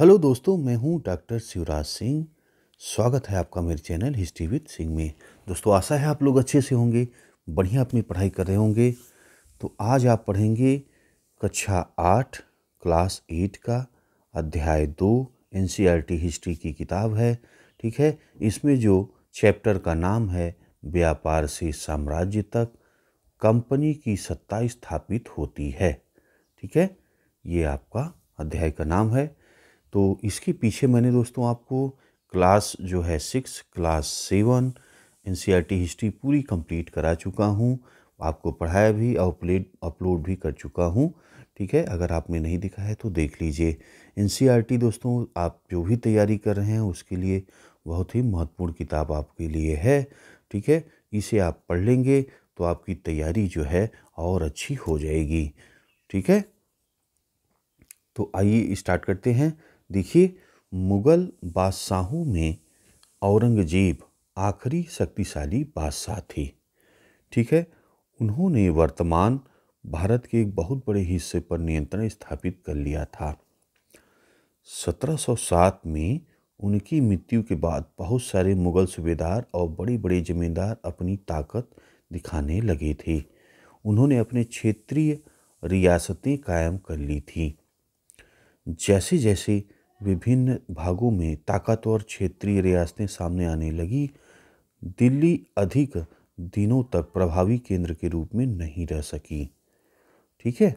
hello दोस्तों मैं हूं डॉक्टर शिवराज सिंह स्वागत है आपका मेरे चैनल हिस्ट्री विद सिंह में दोस्तों आशा है आप लोग अच्छे से होंगे बढ़िया अपनी पढ़ाई कर रहे होंगे तो आज आप पढ़ेंगे कक्षा आठ क्लास एट का अध्याय दो एन हिस्ट्री की किताब है ठीक है इसमें जो चैप्टर का नाम है व्यापार से साम्राज्य तक कंपनी की सत्ता स्थापित होती है ठीक है ये आपका अध्याय का नाम है तो इसके पीछे मैंने दोस्तों आपको क्लास जो है सिक्स क्लास सेवन एन e हिस्ट्री पूरी कंप्लीट करा चुका हूँ आपको पढ़ाया भी और अपलोड भी कर चुका हूँ ठीक है अगर आपने नहीं दिखा है तो देख लीजिए एन e दोस्तों आप जो भी तैयारी कर रहे हैं उसके लिए बहुत ही महत्वपूर्ण किताब आपके लिए है ठीक है इसे आप पढ़ लेंगे तो आपकी तैयारी जो है और अच्छी हो जाएगी ठीक है तो आइए स्टार्ट करते हैं देखिए मुग़ल बादशाहों में औरंगजेब आखिरी शक्तिशाली बादशाह थे ठीक है उन्होंने वर्तमान भारत के एक बहुत बड़े हिस्से पर नियंत्रण स्थापित कर लिया था 1707 में उनकी मृत्यु के बाद बहुत सारे मुग़ल सूबेदार और बड़े बड़े जमींदार अपनी ताकत दिखाने लगे थे उन्होंने अपने क्षेत्रीय रियासतें कायम कर ली थी जैसे जैसे विभिन्न भागों में ताकत और क्षेत्रीय रियासतें सामने आने लगी दिल्ली अधिक दिनों तक प्रभावी केंद्र के रूप में नहीं रह सकी ठीक है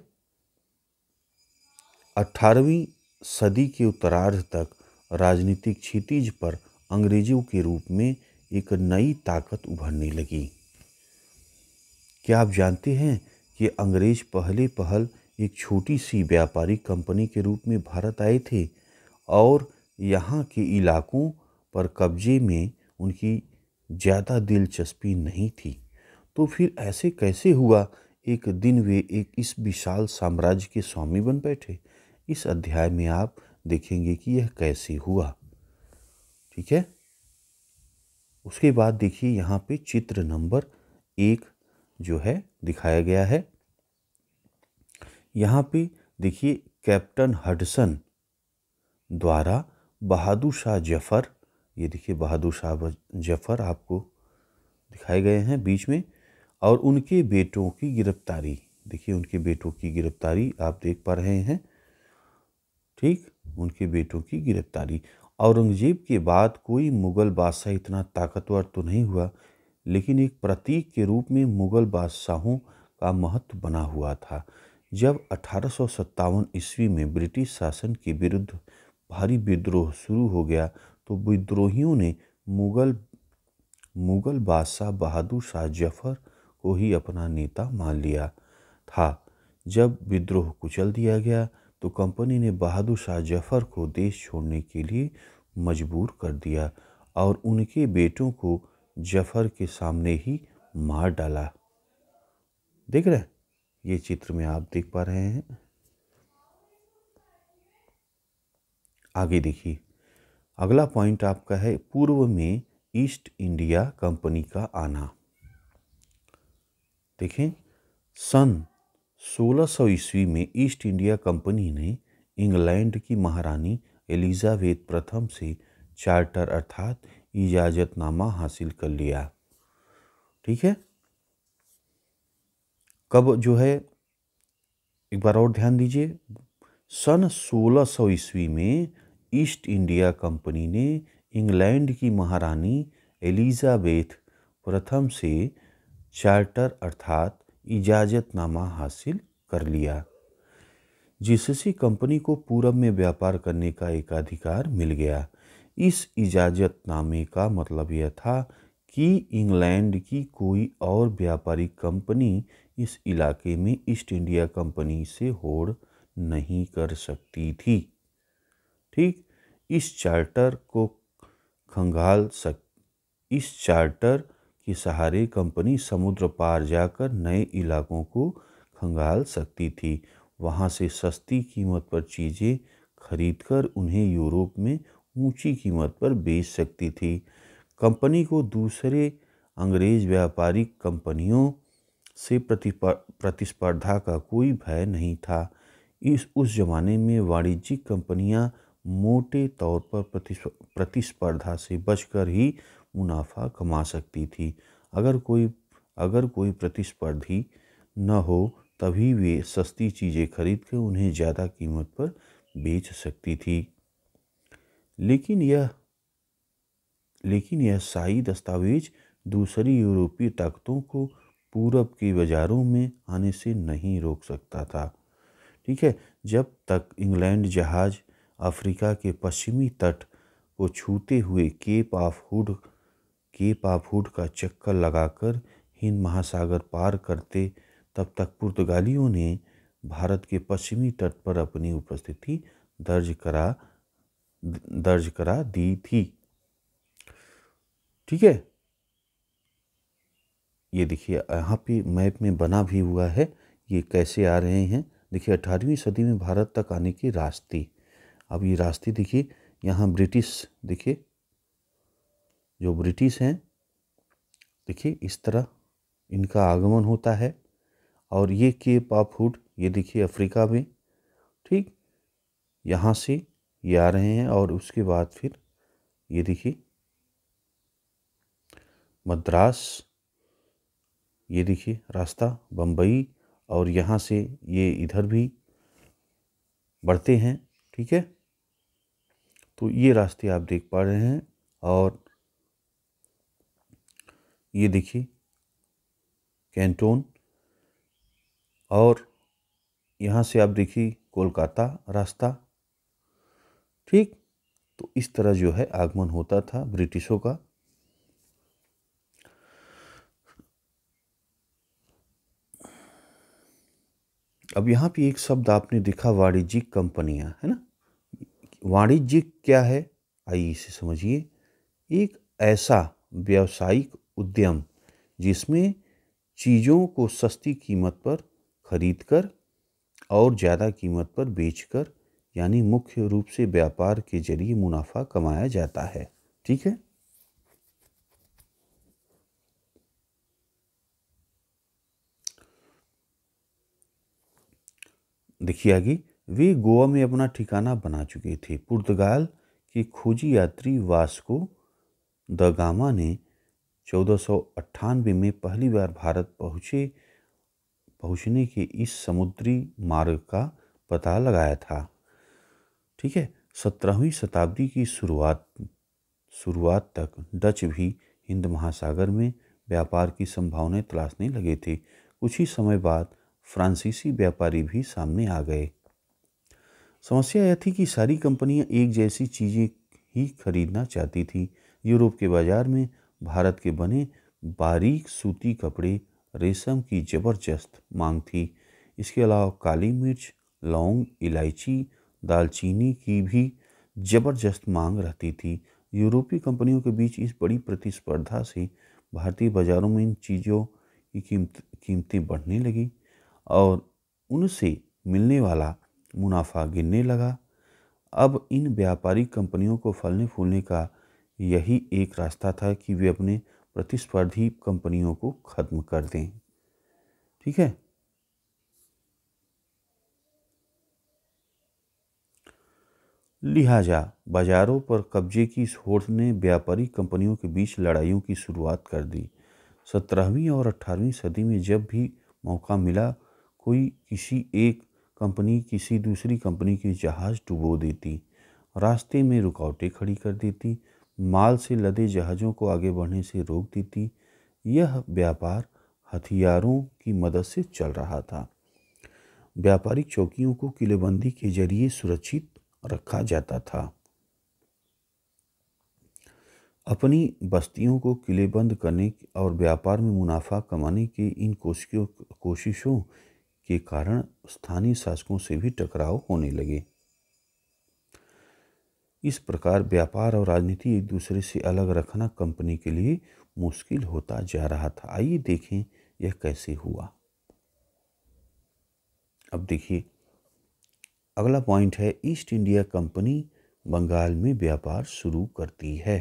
अठारहवीं सदी के उत्तरार्ध तक राजनीतिक क्षितिज पर अंग्रेजों के रूप में एक नई ताकत उभरने लगी क्या आप जानते हैं कि अंग्रेज पहले पहल एक छोटी सी व्यापारी कंपनी के रूप में भारत आए थे और यहाँ के इलाक़ों पर कब्ज़े में उनकी ज़्यादा दिलचस्पी नहीं थी तो फिर ऐसे कैसे हुआ एक दिन वे एक इस विशाल साम्राज्य के स्वामी बन बैठे इस अध्याय में आप देखेंगे कि यह कैसे हुआ ठीक है उसके बाद देखिए यहाँ पे चित्र नंबर एक जो है दिखाया गया है यहाँ पे देखिए कैप्टन हडसन द्वारा बहादुर शाह जफ़र ये देखिए बहादुर शाह जफ़र आपको दिखाए गए हैं बीच में और उनके बेटों की गिरफ्तारी देखिए उनके बेटों की गिरफ्तारी आप देख पा रहे हैं ठीक उनके बेटों की गिरफ्तारी औरंगजेब के बाद कोई मुग़ल बादशाह इतना ताकतवर तो नहीं हुआ लेकिन एक प्रतीक के रूप में मुग़ल बादशाहों का महत्व बना हुआ था जब अठारह ईस्वी में ब्रिटिश शासन के विरुद्ध भारी विद्रोह शुरू हो गया तो विद्रोहियों ने मुग़ल मुग़ल बादशाह बहादुर शाह जफर को ही अपना नेता मान लिया था जब विद्रोह कुचल दिया गया तो कंपनी ने बहादुर शाह जफर को देश छोड़ने के लिए मजबूर कर दिया और उनके बेटों को जफर के सामने ही मार डाला देख रहे हैं ये चित्र में आप देख पा रहे हैं आगे देखिए अगला पॉइंट आपका है पूर्व में ईस्ट इंडिया कंपनी का आना देखें सन 1600 सौ ईस्वी में ईस्ट इंडिया कंपनी ने इंग्लैंड की महारानी एलिजाबेथ प्रथम से चार्टर अर्थात इजाजतनामा हासिल कर लिया ठीक है कब जो है एक बार और ध्यान दीजिए सन 1600 ईस्वी में ईस्ट इंडिया कंपनी ने इंग्लैंड की महारानी एलिजाबेथ प्रथम से चार्टर अर्थात इजाज़तनामा हासिल कर लिया जिससे कंपनी को पूरब में व्यापार करने का एकाधिकार मिल गया इस इजाज़तनामे का मतलब यह था कि इंग्लैंड की कोई और व्यापारिक कंपनी इस इलाके में ईस्ट इंडिया कंपनी से होड़ नहीं कर सकती थी ठीक इस चार्टर को खंगाल सक इस चार्टर के सहारे कंपनी समुद्र पार जाकर नए इलाकों को खंगाल सकती थी वहाँ से सस्ती कीमत पर चीज़ें खरीदकर उन्हें यूरोप में ऊंची कीमत पर बेच सकती थी कंपनी को दूसरे अंग्रेज व्यापारिक कंपनियों से प्रतिस्पर्धा का कोई भय नहीं था इस उस ज़माने में वाणिज्यिक कंपनियां मोटे तौर पर प्रतिस्पर्धा से बचकर ही मुनाफा कमा सकती थी अगर कोई अगर कोई प्रतिस्पर्धी न हो तभी वे सस्ती चीज़ें खरीद कर उन्हें ज़्यादा कीमत पर बेच सकती थी लेकिन यह लेकिन यह शाही दस्तावेज दूसरी यूरोपीय ताकतों को पूरब के बाज़ारों में आने से नहीं रोक सकता था ठीक है जब तक इंग्लैंड जहाज अफ्रीका के पश्चिमी तट को छूते हुए cape of hood cape of hood का चक्कर लगाकर हिंद महासागर पार करते तब तक पुर्तगालियों ने भारत के पश्चिमी तट पर अपनी उपस्थिति दर्ज करा दर्ज करा दी थी ठीक है ये देखिए यहाँ पे मैप में बना भी हुआ है ये कैसे आ रहे हैं देखिए अठारहवीं सदी में भारत तक आने की रास्ती अब ये रास्ते देखिए यहाँ ब्रिटिश देखिए जो ब्रिटिश हैं देखिए इस तरह इनका आगमन होता है और ये के पाप हुड ये देखिए अफ्रीका में ठीक यहाँ से ये आ रहे हैं और उसके बाद फिर ये देखिए मद्रास ये देखिए रास्ता बम्बई और यहाँ से ये इधर भी बढ़ते हैं ठीक है तो ये रास्ते आप देख पा रहे हैं और ये देखिए कैंटोन और यहाँ से आप देखिए कोलकाता रास्ता ठीक तो इस तरह जो है आगमन होता था ब्रिटिशों का अब यहाँ पे एक शब्द आपने देखा वाणिज्यिक कंपनियाँ है ना वाणिज्यिक क्या है आइए इसे समझिए एक ऐसा व्यावसायिक उद्यम जिसमें चीज़ों को सस्ती कीमत पर खरीद कर और ज़्यादा कीमत पर बेचकर यानी मुख्य रूप से व्यापार के जरिए मुनाफा कमाया जाता है ठीक है देखिए आगे वे गोवा में अपना ठिकाना बना चुके थे पुर्तगाल के खोजी यात्री वास्को द गामा ने चौदह में पहली बार भारत पहुँचे पहुँचने के इस समुद्री मार्ग का पता लगाया था ठीक है सत्रहवीं शताब्दी की शुरुआत शुरुआत तक डच भी हिंद महासागर में व्यापार की संभावनाएं तलाशने लगे थे कुछ ही समय बाद फ्रांसीसी व्यापारी भी सामने आ गए समस्या यह थी कि सारी कंपनियां एक जैसी चीज़ें ही खरीदना चाहती थी यूरोप के बाज़ार में भारत के बने बारीक सूती कपड़े रेशम की ज़बरदस्त मांग थी इसके अलावा काली मिर्च लौंग इलायची दालचीनी की भी ज़बरदस्त मांग रहती थी यूरोपीय कंपनियों के बीच इस बड़ी प्रतिस्पर्धा से भारतीय बाज़ारों में इन चीज़ों की कीमत कीमतें बढ़ने लगीं और उनसे मिलने वाला मुनाफा गिरने लगा अब इन व्यापारी कंपनियों को फलने फूलने का यही एक रास्ता था कि वे अपने प्रतिस्पर्धी कंपनियों को ख़त्म कर दें ठीक है लिहाजा बाजारों पर कब्जे की इस होड़ ने व्यापारी कंपनियों के बीच लड़ाइयों की शुरुआत कर दी सत्रहवीं और अठारहवीं सदी में जब भी मौका मिला कोई किसी एक कंपनी किसी दूसरी कंपनी के जहाज़ डुबो देती रास्ते में रुकावटें खड़ी कर देती माल से लदे जहाज़ों को आगे बढ़ने से रोक देती यह व्यापार हथियारों की मदद से चल रहा था व्यापारिक चौकियों को किलेबंदी के जरिए सुरक्षित रखा जाता था अपनी बस्तियों को किलेबंद करने और व्यापार में मुनाफा कमाने के इन कोशिशों के कारण स्थानीय शासकों से भी टकराव होने लगे इस प्रकार व्यापार और राजनीति एक दूसरे से अलग रखना कंपनी के लिए मुश्किल होता जा रहा था आइए देखें यह कैसे हुआ अब देखिए अगला पॉइंट है ईस्ट इंडिया कंपनी बंगाल में व्यापार शुरू करती है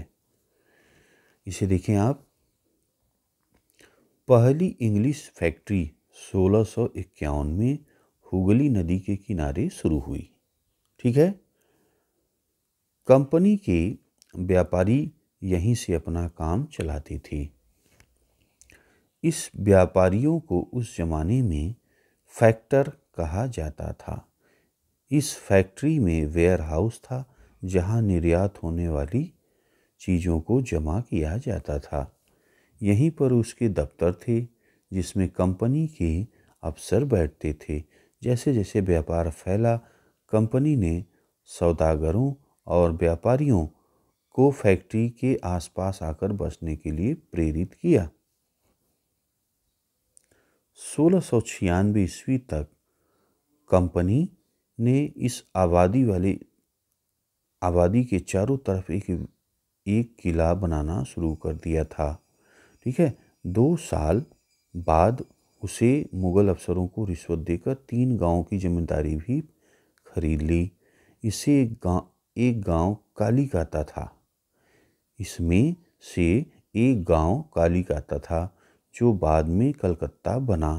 इसे देखें आप पहली इंग्लिश फैक्ट्री सोलह में हुगली नदी के किनारे शुरू हुई ठीक है कंपनी के व्यापारी यहीं से अपना काम चलाते थे इस व्यापारियों को उस ज़माने में फैक्टर कहा जाता था इस फैक्ट्री में वेयर हाउस था जहां निर्यात होने वाली चीज़ों को जमा किया जाता था यहीं पर उसके दफ्तर थे जिसमें कंपनी के अफसर बैठते थे जैसे जैसे व्यापार फैला कंपनी ने सौदागरों और व्यापारियों को फैक्ट्री के आसपास आकर बसने के लिए प्रेरित किया सोलह सौ छियानवे ईस्वी तक कंपनी ने इस आबादी वाले आबादी के चारों तरफ एक एक किला बनाना शुरू कर दिया था ठीक है दो साल बाद उसे मुग़ल अफसरों को रिश्वत देकर तीन गांव की ज़मींदारी भी खरीद ली इसे एक गाँव एक गांव काली काता था इसमें से एक गांव काली काता था जो बाद में कलकत्ता बना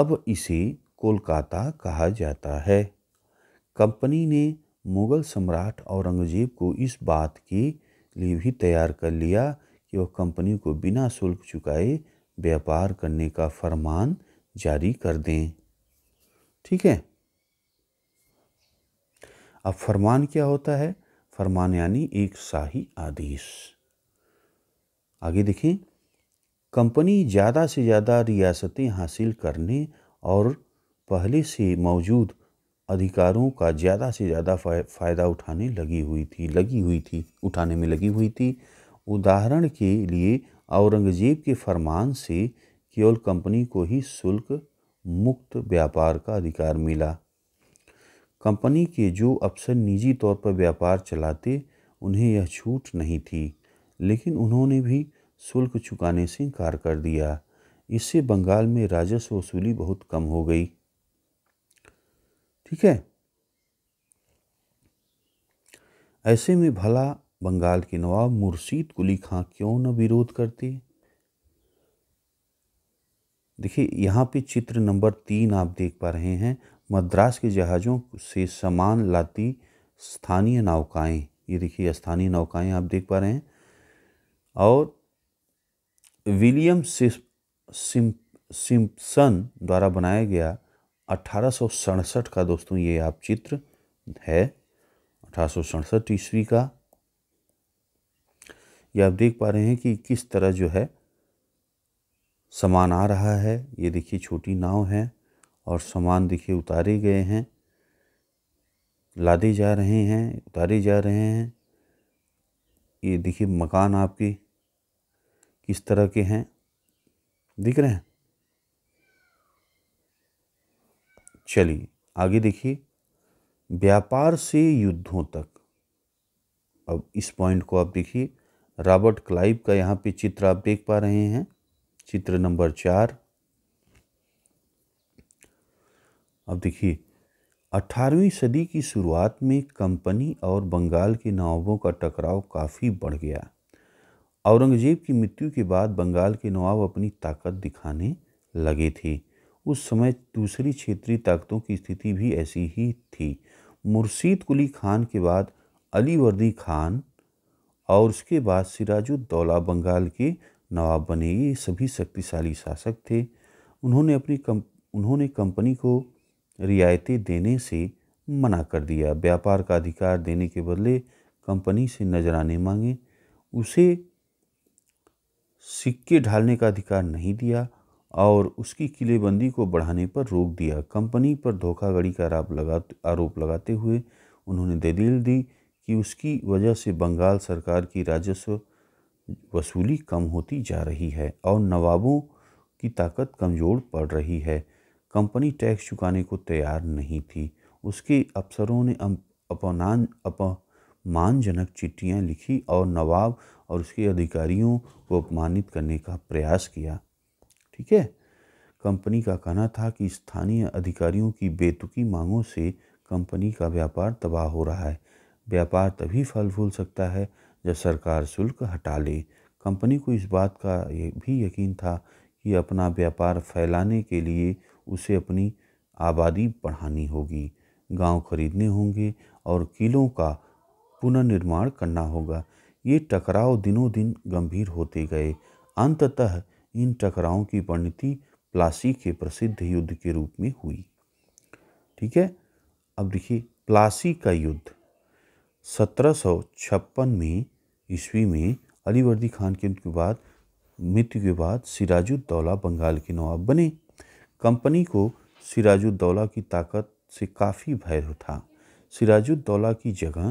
अब इसे कोलकाता कहा जाता है कंपनी ने मुग़ल सम्राट औरंगज़ेब को इस बात के लिए भी तैयार कर लिया कि वह कंपनी को बिना शुल्क चुकाए व्यापार करने का फरमान जारी कर दें ठीक है अब फरमान क्या होता है फरमान यानी एक शाही आदेश आगे देखें कंपनी ज़्यादा से ज़्यादा रियासतें हासिल करने और पहले से मौजूद अधिकारों का ज़्यादा से ज़्यादा फ़ायदा उठाने लगी हुई थी लगी हुई थी उठाने में लगी हुई थी उदाहरण के लिए औरंगज़ेब के फरमान से केवल कंपनी को ही शुल्क मुक्त व्यापार का अधिकार मिला कंपनी के जो अफसर निजी तौर पर व्यापार चलाते उन्हें यह छूट नहीं थी लेकिन उन्होंने भी शुल्क चुकाने से इनकार कर दिया इससे बंगाल में राजस्व वसूली बहुत कम हो गई ठीक है ऐसे में भला बंगाल के नवाब मुर्शीद कुली खां क्यों न विरोध करते देखिए यहाँ पे चित्र नंबर तीन आप देख पा रहे हैं मद्रास के जहाज़ों से सामान लाती स्थानीय नौकाएं ये देखिए स्थानीय नौकाएं आप देख पा रहे हैं और विलियम सिम सिम्पसन द्वारा बनाया गया अठारह का दोस्तों ये आप चित्र है अठारह ईस्वी का ये आप देख पा रहे हैं कि किस तरह जो है सामान आ रहा है ये देखिए छोटी नाव है और सामान देखिए उतारे गए हैं लादे जा रहे हैं उतारे जा रहे हैं ये देखिए मकान आपके किस तरह के हैं दिख रहे हैं चलिए आगे देखिए व्यापार से युद्धों तक अब इस पॉइंट को आप देखिए रॉबर्ट क्लाइव का यहाँ पे चित्र आप देख पा रहे हैं चित्र नंबर चार अब देखिए अठारहवीं सदी की शुरुआत में कंपनी और बंगाल के नवाबों का टकराव काफ़ी बढ़ गया औरंगजेब की मृत्यु के बाद बंगाल के नवाब अपनी ताकत दिखाने लगे थे उस समय दूसरी क्षेत्रीय ताकतों की स्थिति भी ऐसी ही थी मुर्शीद कुली खान के बाद अली वर्दी खान और उसके बाद सिराजुद्दौला बंगाल के नवाब बने ये सभी शक्तिशाली शासक थे उन्होंने अपनी कम उन्होंने कंपनी को रियायतें देने से मना कर दिया व्यापार का अधिकार देने के बदले कंपनी से नजराने मांगे उसे सिक्के ढालने का अधिकार नहीं दिया और उसकी किलेबंदी को बढ़ाने पर रोक दिया कंपनी पर धोखाधड़ी का आरोप लगा आरोप लगाते हुए उन्होंने दलील दी कि उसकी वजह से बंगाल सरकार की राजस्व वसूली कम होती जा रही है और नवाबों की ताकत कमज़ोर पड़ रही है कंपनी टैक्स चुकाने को तैयार नहीं थी उसके अफसरों ने अपमान अपमानजनक चिट्ठियाँ लिखी और नवाब और उसके अधिकारियों को अपमानित करने का प्रयास किया ठीक है कंपनी का कहना था कि स्थानीय अधिकारियों की बेतुकी मांगों से कंपनी का व्यापार तबाह हो रहा है व्यापार तभी फल फूल सकता है जब सरकार शुल्क हटा ले कंपनी को इस बात का ये भी यकीन था कि अपना व्यापार फैलाने के लिए उसे अपनी आबादी बढ़ानी होगी गांव खरीदने होंगे और किलों का पुनर्निर्माण करना होगा ये टकराव दिनों दिन गंभीर होते गए अंततः इन टकरावों की परिणति प्लासी के प्रसिद्ध युद्ध के रूप में हुई ठीक है अब देखिए प्लासी का युद्ध सत्रह में ईस्वी में अलीवर्दी खान के बाद मृत्यु के बाद सिराजुद्दौला बंगाल के नवाब बने कंपनी को सिराजुद्दौला की ताकत से काफ़ी भय था सिराजुद्दौला की जगह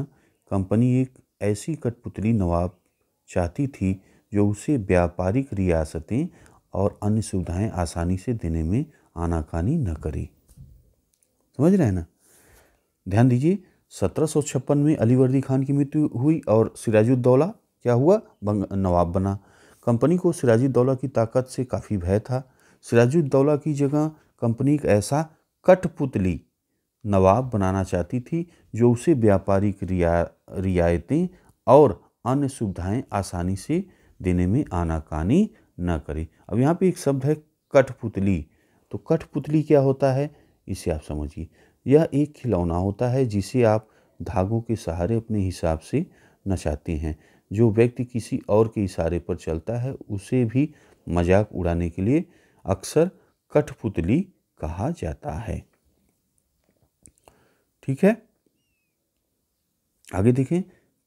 कंपनी एक ऐसी कठपुतली नवाब चाहती थी जो उसे व्यापारिक रियासतें और अन्य सुविधाएं आसानी से देने में आनाकानी न करे समझ रहे हैं ना ध्यान दीजिए सत्रह में अलीवर्दी खान की मृत्यु हुई और सिराजुद्दौला क्या हुआ बंग नवाब बना कंपनी को सिराजुद्दौला की ताकत से काफ़ी भय था सिराजुद्दौला की जगह कंपनी एक ऐसा कठपुतली नवाब बनाना चाहती थी जो उसे व्यापारिक रिया रियायतें और अन्य सुविधाएं आसानी से देने में आनाकानी न करे अब यहाँ पे एक शब्द है कठपुतली तो कठपुतली क्या होता है इसे आप समझिए यह एक खिलौना होता है जिसे आप धागों के सहारे अपने हिसाब से नचाते हैं जो व्यक्ति किसी और के इशारे पर चलता है उसे भी मजाक उड़ाने के लिए अक्सर कठपुतली कहा जाता है ठीक है आगे देखें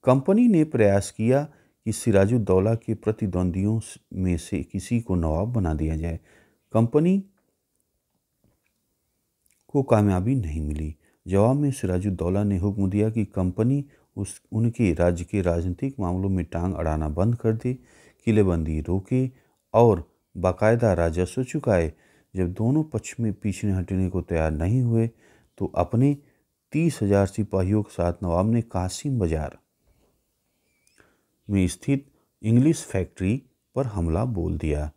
कंपनी ने प्रयास किया कि सिराजुद्दौला के प्रतिद्वंदियों में से किसी को नवाब बना दिया जाए कंपनी को कामयाबी नहीं मिली जवाब में सिराजुद्दौला ने हुक्म दिया कि कंपनी उस उनके राज्य के राजनीतिक मामलों में टांग अड़ाना बंद कर दे किलेबंदी रोके और बाकायदा राजस्व चुकाए जब दोनों पक्ष में पीछे हटने को तैयार नहीं हुए तो अपने तीस हजार सिपाहियों के साथ नवाब ने कासिम बाजार में स्थित इंग्लिश फैक्ट्री पर हमला बोल दिया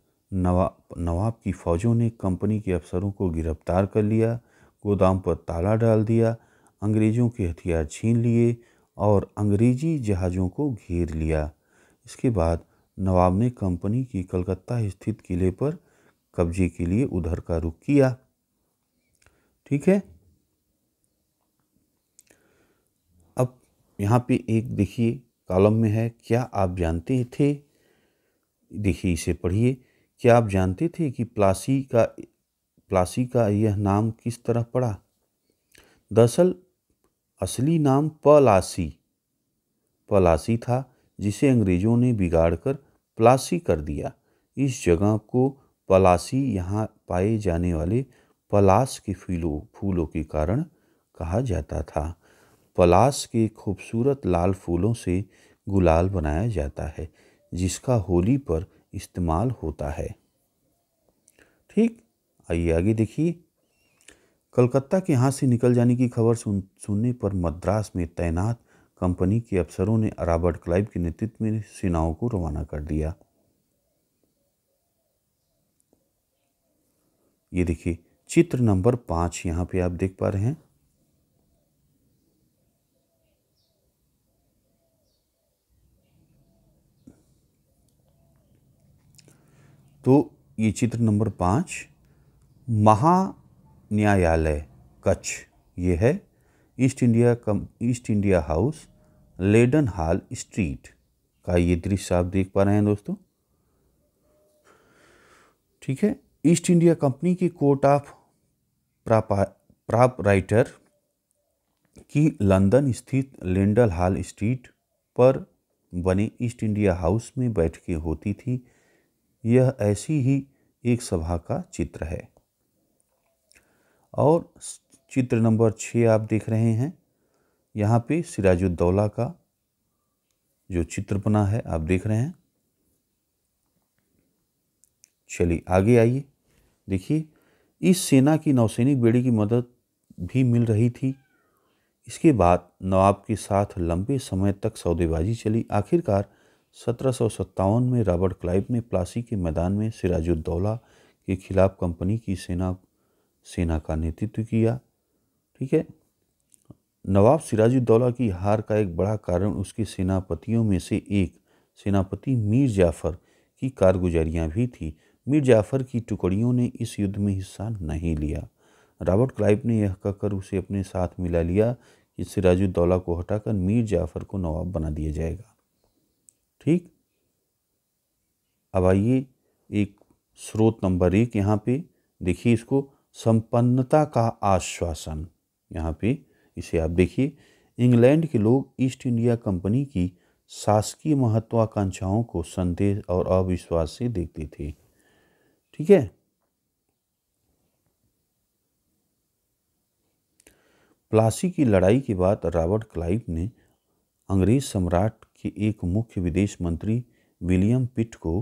नवाब नवाब की फ़ौजों ने कंपनी के अफसरों को गिरफ्तार कर लिया गोदाम पर ताला डाल दिया अंग्रेज़ों के हथियार छीन लिए और अंग्रेजी जहाज़ों को घेर लिया इसके बाद नवाब ने कंपनी की कलकत्ता स्थित किले पर कब्जे के लिए उधर का रुख किया ठीक है अब यहाँ पे एक देखिए कॉलम में है क्या आप जानते थे देखिए इसे पढ़िए क्या आप जानते थे कि प्लासी का प्लासी का यह नाम किस तरह पड़ा दरअसल असली नाम पलासी पलासी था जिसे अंग्रेज़ों ने बिगाड़कर प्लासी कर दिया इस जगह को पलासी यहाँ पाए जाने वाले पलास के फूलों फूलों के कारण कहा जाता था पलास के खूबसूरत लाल फूलों से गुलाल बनाया जाता है जिसका होली पर इस्तेमाल होता है ठीक आइए आगे देखिए कलकत्ता के यहाँ से निकल जाने की खबर सुन सुनने पर मद्रास में तैनात कंपनी के अफसरों ने रॉबर्ट क्लाइव के नेतृत्व में सेनाओं को रवाना कर दिया ये देखिए चित्र नंबर पांच यहाँ पे आप देख पा रहे हैं तो ये चित्र नंबर पांच महान्यायालय कच्छ ये है ईस्ट इंडिया कम East India house Leadenhall street का ये दृश्य आप देख पा रहे हैं दोस्तों ठीक है ईस्ट इंडिया कंपनी की कोर्ट ऑफ प्राप राइटर की लंदन स्थित लेंडल हॉल स्ट्रीट पर बने ईस्ट इंडिया हाउस में बैठकें होती थी यह ऐसी ही एक सभा का चित्र है और चित्र नंबर छः आप देख रहे हैं यहाँ पे सिराजुद्दौला का जो चित्र बना है आप देख रहे हैं चलिए आगे आइए देखिए इस सेना की नौसैनिक बेड़ी की मदद भी मिल रही थी इसके बाद नवाब के साथ लंबे समय तक सौदेबाजी चली आखिरकार सत्रह में रॉबर्ट क्लाइव ने प्लासी के मैदान में सिराजुद्दौला के खिलाफ कंपनी की सेना सेना का नेतृत्व किया ठीक है नवाब सिराजुद्दौला की हार का एक बड़ा कारण उसके सेनापतियों में से एक सेनापति मीर जाफ़र की कारगुजारियाँ भी थी मीर जाफ़र की टुकड़ियों ने इस युद्ध में हिस्सा नहीं लिया रॉबर्ट क्लाइव ने यह कहकर उसे अपने साथ मिला लिया कि सिराजुद्दौला को हटाकर मीर जाफ़र को नवाब बना दिया जाएगा ठीक अब आइए एक स्रोत नंबर एक यहाँ पे देखिए इसको संपन्नता का आश्वासन यहाँ पे इसे आप देखिए इंग्लैंड के लोग ईस्ट इंडिया कंपनी की शासकीय महत्वाकांक्षाओं को संदेह और अविश्वास से देखते थे ठीक है प्लासी की लड़ाई के बाद रॉबर्ट क्लाइव ने अंग्रेज सम्राट के एक मुख्य विदेश मंत्री विलियम पिट को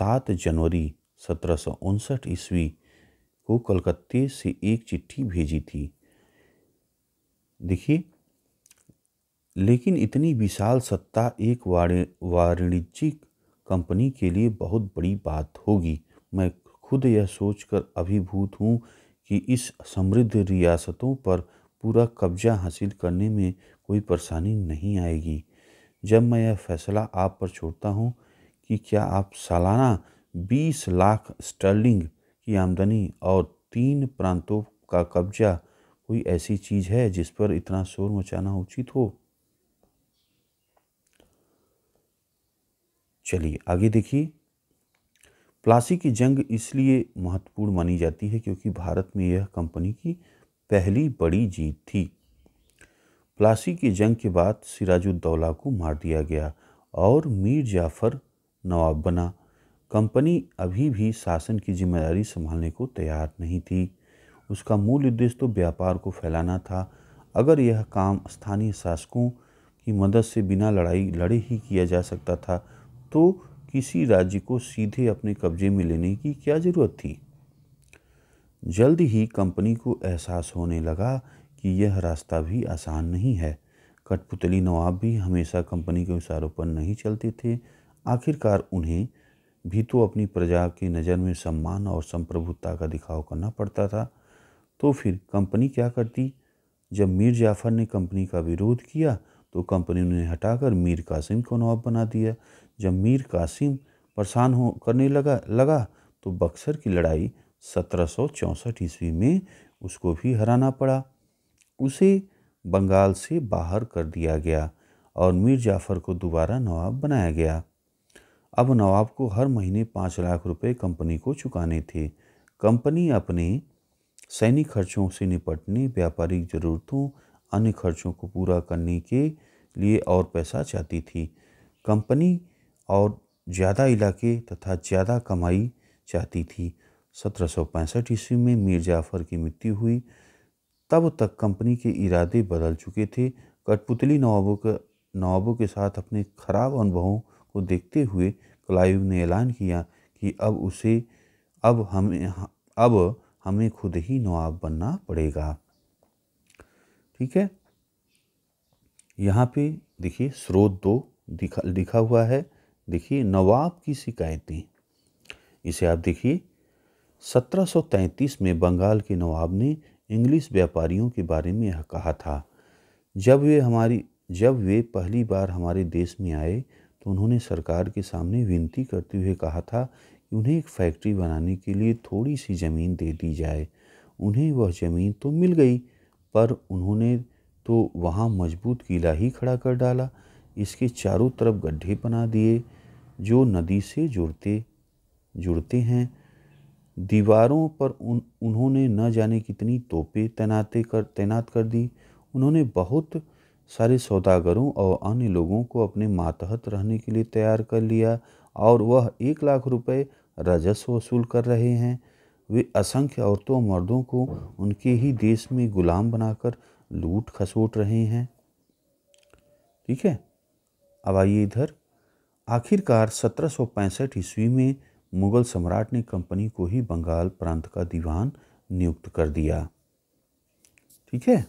7 जनवरी सत्रह सौ ईस्वी को कलकत्ते से एक चिट्ठी भेजी थी देखिए लेकिन इतनी विशाल सत्ता एक वाणिज्यिक कंपनी के लिए बहुत बड़ी बात होगी मैं खुद यह सोचकर अभिभूत हूँ कि इस समृद्ध रियासतों पर पूरा कब्जा हासिल करने में कोई परेशानी नहीं आएगी जब मैं यह फैसला आप पर छोड़ता हूँ कि क्या आप सालाना बीस लाख स्टर्लिंग की आमदनी और तीन प्रांतों का कब्जा कोई ऐसी चीज है जिस पर इतना शोर मचाना उचित हो चलिए आगे देखिए प्लासी की जंग इसलिए महत्वपूर्ण मानी जाती है क्योंकि भारत में यह कंपनी की पहली बड़ी जीत थी प्लासी की जंग के बाद सिराजुद्दौला को मार दिया गया और मीर जाफर नवाब बना कंपनी अभी भी शासन की जिम्मेदारी संभालने को तैयार नहीं थी उसका मूल उद्देश्य तो व्यापार को फैलाना था अगर यह काम स्थानीय शासकों की मदद से बिना लड़ाई लड़े ही किया जा सकता था तो किसी राज्य को सीधे अपने कब्जे में लेने की क्या ज़रूरत थी जल्द ही कंपनी को एहसास होने लगा कि यह रास्ता भी आसान नहीं है कठपुतली नवाब भी हमेशा कंपनी के इशारों पर नहीं चलते थे आखिरकार उन्हें भी तो अपनी प्रजा की नज़र में सम्मान और संप्रभुता का दिखाव करना पड़ता था तो फिर कंपनी क्या करती जब मीर जाफ़र ने कंपनी का विरोध किया तो कंपनी उन्हें हटाकर मीर कासिम को नवाब बना दिया जब मीर कासिम परेशान हो करने लगा लगा तो बक्सर की लड़ाई सत्रह ईस्वी में उसको भी हराना पड़ा उसे बंगाल से बाहर कर दिया गया और मीर जाफ़र को दोबारा नवाब बनाया गया अब नवाब को हर महीने पाँच लाख रुपए कंपनी को चुकाने थे कंपनी अपने सैनिक खर्चों से निपटने व्यापारिक ज़रूरतों अन्य खर्चों को पूरा करने के लिए और पैसा चाहती थी कंपनी और ज़्यादा इलाके तथा ज़्यादा कमाई चाहती थी सत्रह सौ पैंसठ ईस्वी में मीर जाफ़र की मृत्यु हुई तब तक कंपनी के इरादे बदल चुके थे कठपुतली नवाबों के नवाबों के साथ अपने खराब अनुभवों को देखते हुए क्लाइव ने ऐलान किया कि अब उसे अब हमें अब हमें खुद ही नवाब बनना पड़ेगा ठीक है यहाँ पे देखिए स्रोत दो दिखा लिखा हुआ है देखिए नवाब की शिकायतें इसे आप देखिए 1733 में बंगाल के नवाब ने इंग्लिश व्यापारियों के बारे में कहा था जब वे हमारी जब वे पहली बार हमारे देश में आए तो उन्होंने सरकार के सामने विनती करते हुए कहा था कि उन्हें एक फैक्ट्री बनाने के लिए थोड़ी सी ज़मीन दे दी जाए उन्हें वह ज़मीन तो मिल गई पर उन्होंने तो वहाँ मजबूत किला ही खड़ा कर डाला इसके चारों तरफ गड्ढे बना दिए जो नदी से जुड़ते जुड़ते हैं दीवारों पर उन उन्होंने न जाने कितनी तोपें तैनाते कर तैनात कर दी उन्होंने बहुत सारे सौदागरों और अन्य लोगों को अपने मातहत रहने के लिए तैयार कर लिया और वह एक लाख रुपए राजस्व वसूल कर रहे हैं वे असंख्य औरतों मर्दों को उनके ही देश में गुलाम बनाकर लूट खसोट रहे हैं ठीक है अब आइए इधर आखिरकार सत्रह ईस्वी में मुगल सम्राट ने कंपनी को ही बंगाल प्रांत का दीवान नियुक्त कर दिया ठीक है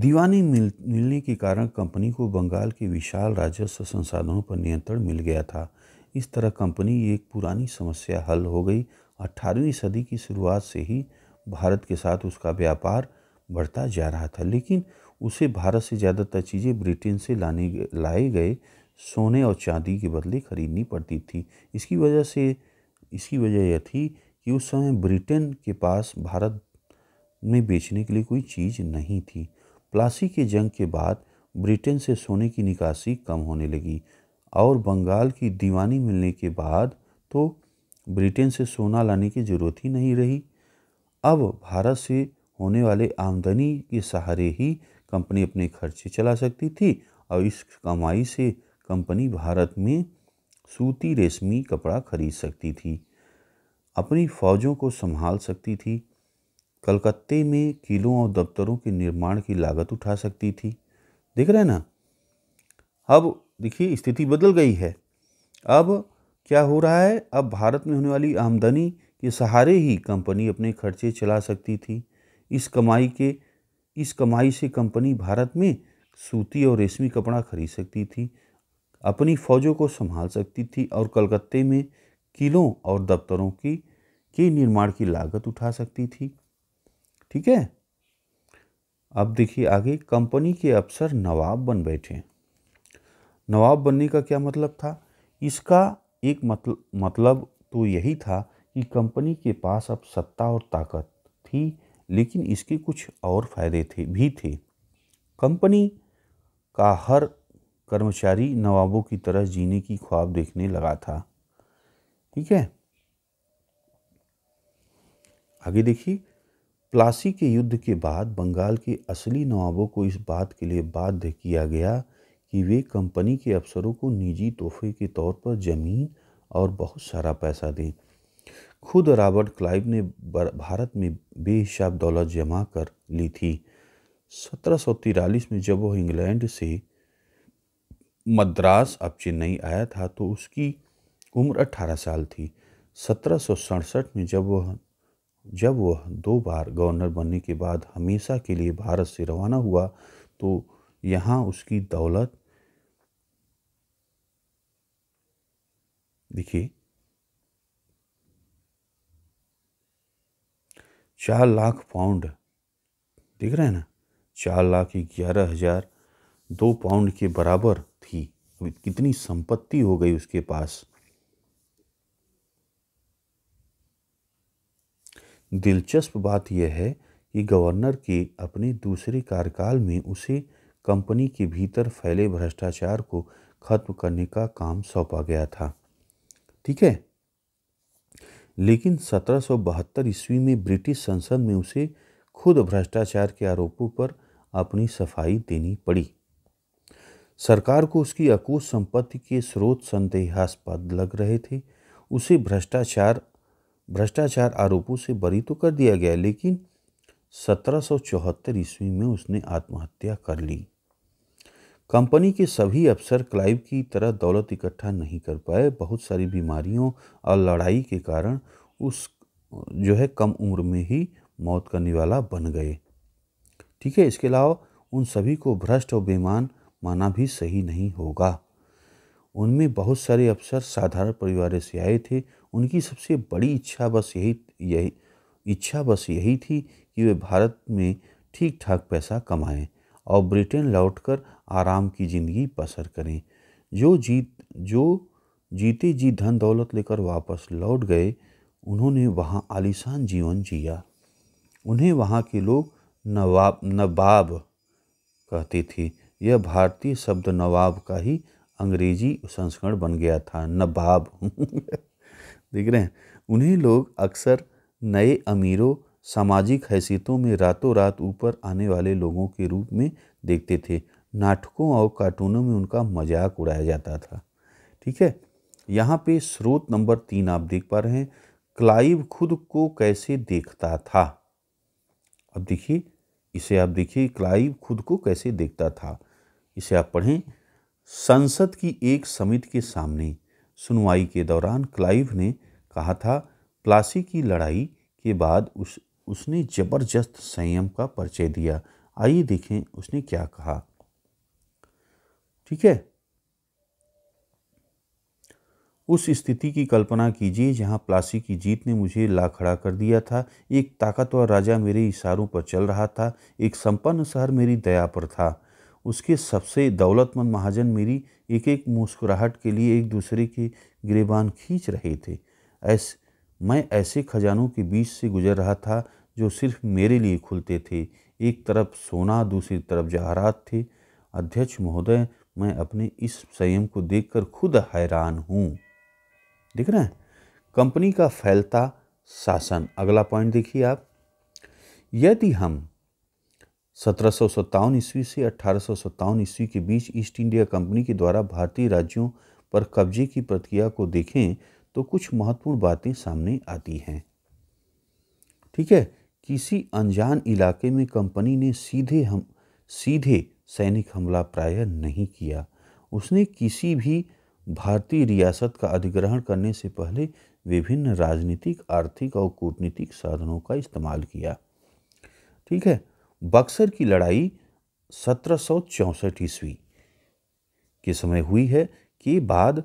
दीवानी मिल मिलने के कारण कंपनी को बंगाल के विशाल राजस्व संसाधनों पर नियंत्रण मिल गया था इस तरह कंपनी एक पुरानी समस्या हल हो गई अट्ठारहवीं सदी की शुरुआत से ही भारत के साथ उसका व्यापार बढ़ता जा रहा था लेकिन उसे भारत से ज़्यादातर चीज़ें ब्रिटेन से लाने लाए गए सोने और चांदी के बदले खरीदनी पड़ती थी इसकी वजह से इसकी वजह यह थी कि उस समय ब्रिटेन के पास भारत में बेचने के लिए कोई चीज़ नहीं थी प्लासी के जंग के बाद ब्रिटेन से सोने की निकासी कम होने लगी और बंगाल की दीवानी मिलने के बाद तो ब्रिटेन से सोना लाने की ज़रूरत ही नहीं रही अब भारत से होने वाले आमदनी के सहारे ही कंपनी अपने खर्चे चला सकती थी और इस कमाई से कंपनी भारत में सूती रेशमी कपड़ा खरीद सकती थी अपनी फ़ौजों को संभाल सकती थी कलकत्ते में किलों और दफ्तरों के निर्माण की लागत उठा सकती थी देख रहे हैं ना अब देखिए स्थिति बदल गई है अब क्या हो रहा है अब भारत में होने वाली आमदनी के सहारे ही कंपनी अपने खर्चे चला सकती थी इस कमाई के इस कमाई से कंपनी भारत में सूती और रेशमी कपड़ा खरीद सकती थी अपनी फौजों को संभाल सकती थी और कलकत्ते में किलों और दफ्तरों की के निर्माण की लागत उठा सकती थी ठीक है अब देखिए आगे कंपनी के अफसर नवाब बन बैठे नवाब बनने का क्या मतलब था इसका एक मतलब मतलब तो यही था कि कंपनी के पास अब सत्ता और ताकत थी लेकिन इसके कुछ और फायदे थे भी थे कंपनी का हर कर्मचारी नवाबों की तरह जीने की ख्वाब देखने लगा था ठीक है आगे देखिए प्लासी के युद्ध के बाद बंगाल के असली नवाबों को इस बात के लिए बाध्य किया गया कि वे कंपनी के अफसरों को निजी तोहफे के तौर पर ज़मीन और बहुत सारा पैसा दें खुद रॉबर्ट क्लाइव ने भारत में बेहिसाब दौलत जमा कर ली थी सत्रह में जब वह इंग्लैंड से मद्रास अब चेन्नई आया था तो उसकी उम्र 18 साल थी सत्रह में जब वह जब वह दो बार गवर्नर बनने के बाद हमेशा के लिए भारत से रवाना हुआ तो यहाँ उसकी दौलत देखिए चार लाख पाउंड देख रहे हैं ना चार लाख ग्यारह हजार दो पाउंड के बराबर थी कितनी संपत्ति हो गई उसके पास दिलचस्प बात यह है कि गवर्नर के अपने दूसरे कार्यकाल में उसे कंपनी के भीतर फैले भ्रष्टाचार को खत्म करने का काम सौंपा गया था ठीक है लेकिन सत्रह ईस्वी में ब्रिटिश संसद में उसे खुद भ्रष्टाचार के आरोपों पर अपनी सफाई देनी पड़ी सरकार को उसकी अकूत संपत्ति के स्रोत संदेहास्पद लग रहे थे उसे भ्रष्टाचार भ्रष्टाचार आरोपों से बरी तो कर दिया गया लेकिन सत्रह ईस्वी में उसने आत्महत्या कर ली कंपनी के सभी अफसर क्लाइव की तरह दौलत इकट्ठा नहीं कर पाए बहुत सारी बीमारियों और लड़ाई के कारण उस जो है कम उम्र में ही मौत करने वाला बन गए ठीक है इसके अलावा उन सभी को भ्रष्ट और बेमान माना भी सही नहीं होगा उनमें बहुत सारे अफसर साधारण परिवार से आए थे उनकी सबसे बड़ी इच्छा बस यही यही इच्छा बस यही थी कि वे भारत में ठीक ठाक पैसा कमाएं और ब्रिटेन लौटकर आराम की ज़िंदगी बसर करें जो जीत जो जीते जी धन दौलत लेकर वापस लौट गए उन्होंने वहाँ आलिशान जीवन जिया उन्हें वहाँ के लोग नवाब नवाब कहते थे यह भारतीय शब्द नवाब का ही अंग्रेजी संस्करण बन गया था नवाब देख रहे हैं उन्हें लोग अक्सर नए अमीरों सामाजिक हैसियतों में रातों रात ऊपर आने वाले लोगों के रूप में देखते थे नाटकों और कार्टूनों में उनका मजाक उड़ाया जाता था ठीक है यहाँ पे स्रोत नंबर तीन आप देख पा रहे हैं क्लाइव खुद को कैसे देखता था अब देखिए इसे आप देखिए क्लाइव खुद को कैसे देखता था इसे आप पढ़ें संसद की एक समिति के सामने सुनवाई के दौरान क्लाइव ने कहा था प्लासी की लड़ाई के बाद उस उसने जबरदस्त संयम का परिचय दिया आइए देखें उसने क्या कहा ठीक है उस स्थिति की कल्पना कीजिए जहां प्लासी की जीत ने मुझे ला खड़ा कर दिया था एक ताकतवर राजा मेरे इशारों पर चल रहा था एक संपन्न शहर मेरी दया पर था उसके सबसे दौलतमंद महाजन मेरी एक एक मुस्कुराहट के लिए एक दूसरे के गिरेबान खींच रहे थे ऐस मैं ऐसे खजानों के बीच से गुजर रहा था जो सिर्फ मेरे लिए खुलते थे एक तरफ सोना दूसरी तरफ जहरात थे अध्यक्ष महोदय मैं अपने इस संयम को देखकर खुद हैरान हूँ देख रहे हैं कंपनी का फैलता शासन अगला पॉइंट देखिए आप यदि हम सत्रह सौ ईस्वी से अठारह ईस्वी के बीच ईस्ट इंडिया कंपनी के द्वारा भारतीय राज्यों पर कब्जे की प्रक्रिया को देखें तो कुछ महत्वपूर्ण बातें सामने आती हैं ठीक है किसी अनजान इलाके में कंपनी ने सीधे हम सीधे सैनिक हमला प्राय नहीं किया उसने किसी भी भारतीय रियासत का अधिग्रहण करने से पहले विभिन्न राजनीतिक आर्थिक और कूटनीतिक साधनों का इस्तेमाल किया ठीक है बक्सर की लड़ाई सत्रह ईस्वी के समय हुई है के बाद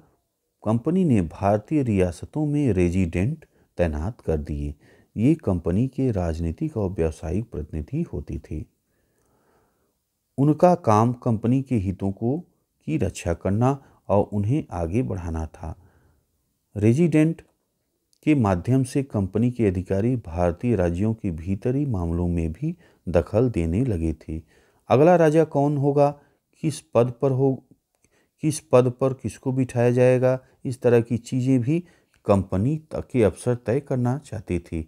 कंपनी ने भारतीय रियासतों में रेजिडेंट तैनात कर दिए ये कंपनी के राजनीतिक और व्यावसायिक प्रतिनिधि होते थे उनका काम कंपनी के हितों को की रक्षा करना और उन्हें आगे बढ़ाना था रेजिडेंट के माध्यम से कंपनी के अधिकारी भारतीय राज्यों के भीतरी मामलों में भी दखल देने लगे थे अगला राजा कौन होगा किस पद पर हो किस पद पर किसको बिठाया जाएगा इस तरह की चीज़ें भी कंपनी के अफसर तय करना चाहती थी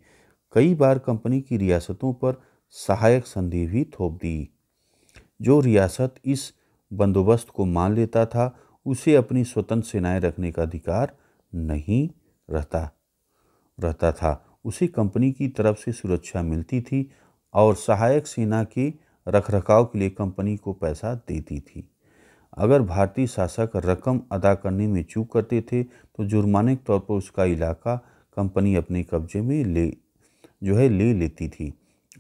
कई बार कंपनी की रियासतों पर सहायक संधि भी थोप दी जो रियासत इस बंदोबस्त को मान लेता था उसे अपनी स्वतंत्र सेनाएं रखने का अधिकार नहीं रहता रहता था उसे कंपनी की तरफ से सुरक्षा मिलती थी और सहायक सेना के रखरखाव के लिए कंपनी को पैसा देती थी अगर भारतीय शासक रकम अदा करने में चूक करते थे तो जुर्माने के तौर पर उसका इलाका कंपनी अपने कब्जे में ले जो है ले लेती थी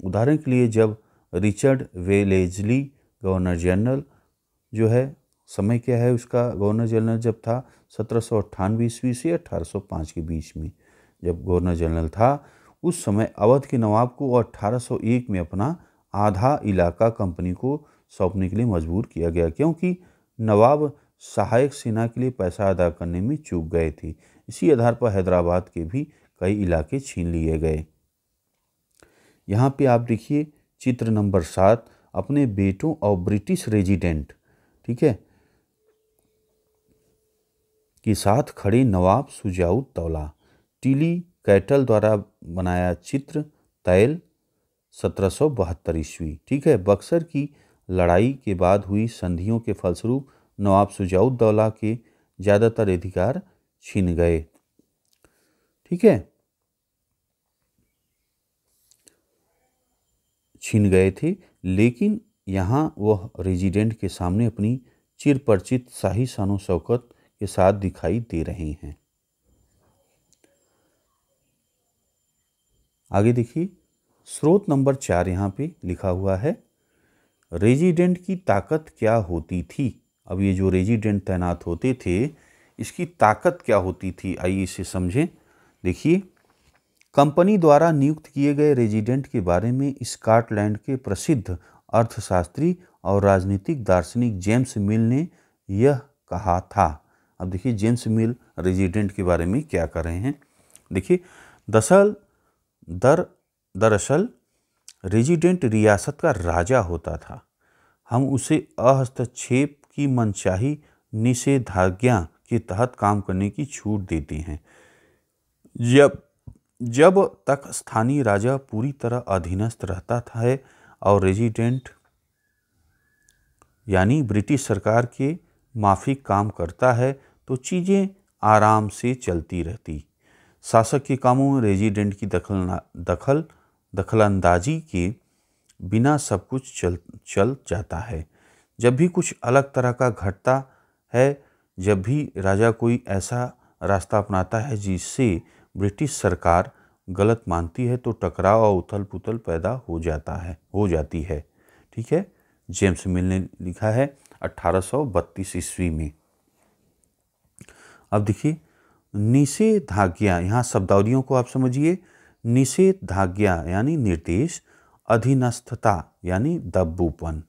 उदाहरण के लिए जब रिचर्ड वेलेजली गवर्नर जनरल जो है समय क्या है उसका गवर्नर जनरल जब था सत्रह सौ ईस्वी से अट्ठारह सौ पाँच के बीच में जब गवर्नर जनरल था उस समय अवध के नवाब को सौ एक में अपना आधा इलाका कंपनी को सौंपने के लिए मजबूर किया गया क्योंकि नवाब सहायक सेना के लिए पैसा अदा करने में चूक गए थे इसी आधार पर हैदराबाद के भी कई इलाके छीन लिए गए यहाँ पे आप देखिए चित्र नंबर सात अपने बेटों और ब्रिटिश रेजिडेंट ठीक है के साथ खड़े नवाब तौला टीली कैटल द्वारा बनाया चित्र तैल सत्रह सौ ईस्वी ठीक है बक्सर की लड़ाई के बाद हुई संधियों के फलस्वरूप नवाब सुजाउद्दौला के ज़्यादातर अधिकार छीन गए ठीक है छीन गए थे लेकिन यहाँ वह रेजिडेंट के सामने अपनी चिरपरिचित शाही शानो शौकत के साथ दिखाई दे रहे हैं आगे देखिए स्रोत नंबर चार यहाँ पे लिखा हुआ है रेजिडेंट की ताकत क्या होती थी अब ये जो रेजिडेंट तैनात होते थे इसकी ताकत क्या होती थी आइए इसे समझें देखिए कंपनी द्वारा नियुक्त किए गए रेजिडेंट के बारे में स्कॉटलैंड के प्रसिद्ध अर्थशास्त्री और राजनीतिक दार्शनिक जेम्स मिल ने यह कहा था अब देखिए जेम्स मिल रेजिडेंट के बारे में क्या कर रहे हैं देखिए दरअसल दर दरअसल रेजिडेंट रियासत का राजा होता था हम उसे अहस्तक्षेप की मनशाही निषेधाज्ञा के तहत काम करने की छूट देते हैं जब जब तक स्थानीय राजा पूरी तरह अधीनस्थ रहता था है और रेजिडेंट यानी ब्रिटिश सरकार के माफिक काम करता है तो चीज़ें आराम से चलती रहती शासक के कामों में रेजिडेंट की दखल ना दखल दखलंदाजी के बिना सब कुछ चल चल जाता है जब भी कुछ अलग तरह का घटता है जब भी राजा कोई ऐसा रास्ता अपनाता है जिससे ब्रिटिश सरकार गलत मानती है तो टकराव और उथल पुथल पैदा हो जाता है हो जाती है ठीक है जेम्स मिल ने लिखा है 1832 ईस्वी में अब देखिए निषेधाज्ञा यहाँ शब्दावलियों को आप समझिए निषेधाज्ञा यानी निर्देश अधीनस्थता यानी दब्बूपन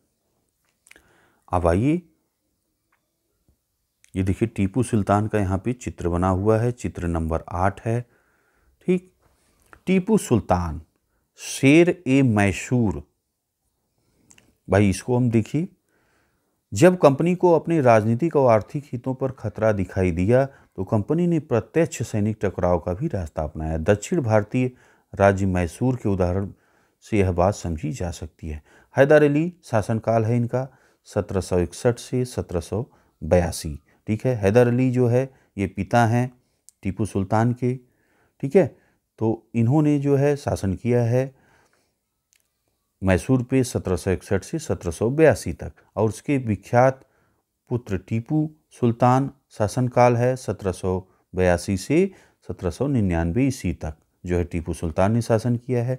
अब आइए ये देखिए टीपू सुल्तान का यहाँ पे चित्र बना हुआ है चित्र नंबर आठ है ठीक टीपू सुल्तान शेर ए मैसूर भाई इसको हम देखिए जब कंपनी को अपने राजनीतिक और आर्थिक हितों पर खतरा दिखाई दिया तो कंपनी ने प्रत्यक्ष सैनिक टकराव का भी रास्ता अपनाया दक्षिण भारतीय राज्य मैसूर के उदाहरण से यह बात समझी जा सकती है हैदर अली शासनकाल है इनका सत्रह से सत्रह ठीक है हैदर अली जो है ये पिता हैं टीपू सुल्तान के ठीक है तो इन्होंने जो है शासन किया है मैसूर पे 1761 से सत्रह तक और उसके विख्यात पुत्र टीपू सुल्तान शासनकाल है सत्रह से सत्रह ईस्वी तक जो है टीपू सुल्तान ने शासन किया है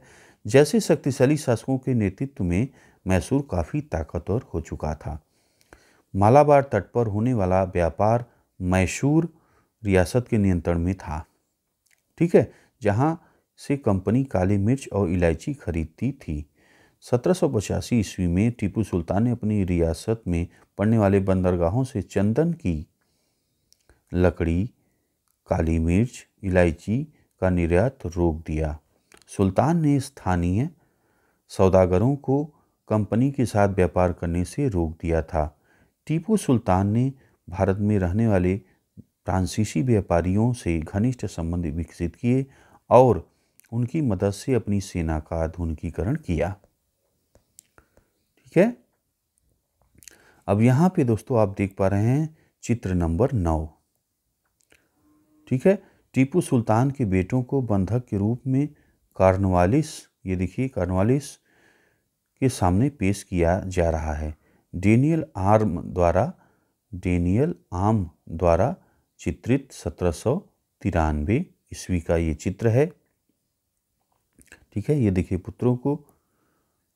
जैसे शक्तिशाली शासकों के नेतृत्व में मैसूर काफ़ी ताकतवर हो चुका था मालाबार तट पर होने वाला व्यापार मैसूर रियासत के नियंत्रण में था ठीक है जहाँ से कंपनी काली मिर्च और इलायची खरीदती थी सत्रह ईस्वी में टीपू सुल्तान ने अपनी रियासत में पड़ने वाले बंदरगाहों से चंदन की लकड़ी काली मिर्च इलायची का निर्यात रोक दिया सुल्तान ने स्थानीय सौदागरों को कंपनी के साथ व्यापार करने से रोक दिया था टीपू सुल्तान ने भारत में रहने वाले फ्रांसीसी व्यापारियों से घनिष्ठ संबंध विकसित किए और उनकी मदद से अपनी सेना का आधुनिकीकरण किया ठीक है अब यहाँ पे दोस्तों आप देख पा रहे हैं चित्र नंबर नौ ठीक है टीपू सुल्तान के बेटों को बंधक के रूप में कार्नवालिस ये देखिए कार्नवालिस के सामने पेश किया जा रहा है डेनियल आर्म द्वारा डेनियल आर्म द्वारा चित्रित सत्रह सौ तिरानवे ईस्वी का ये चित्र है ठीक है ये देखिए पुत्रों को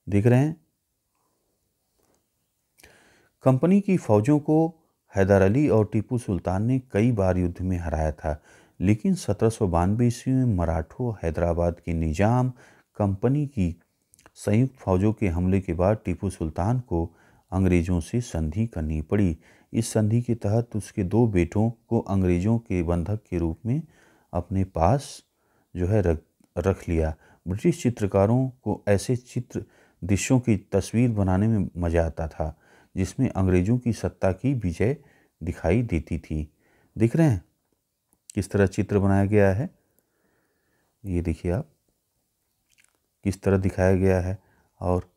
देख रहे हैं कंपनी की फौजों को हैदर अली और टीपू सुल्तान ने कई बार युद्ध में हराया था लेकिन सत्रह सौ बानवे ईस्वी में मराठों हैदराबाद के निजाम कंपनी की संयुक्त फौजों के हमले के बाद टीपू सुल्तान को अंग्रेज़ों से संधि करनी पड़ी इस संधि के तहत उसके दो बेटों को अंग्रेज़ों के बंधक के रूप में अपने पास जो है रख रख लिया ब्रिटिश चित्रकारों को ऐसे चित्र दृश्यों की तस्वीर बनाने में मजा आता था जिसमें अंग्रेज़ों की सत्ता की विजय दिखाई देती थी दिख रहे हैं किस तरह चित्र बनाया गया है ये देखिए आप किस तरह दिखाया गया है और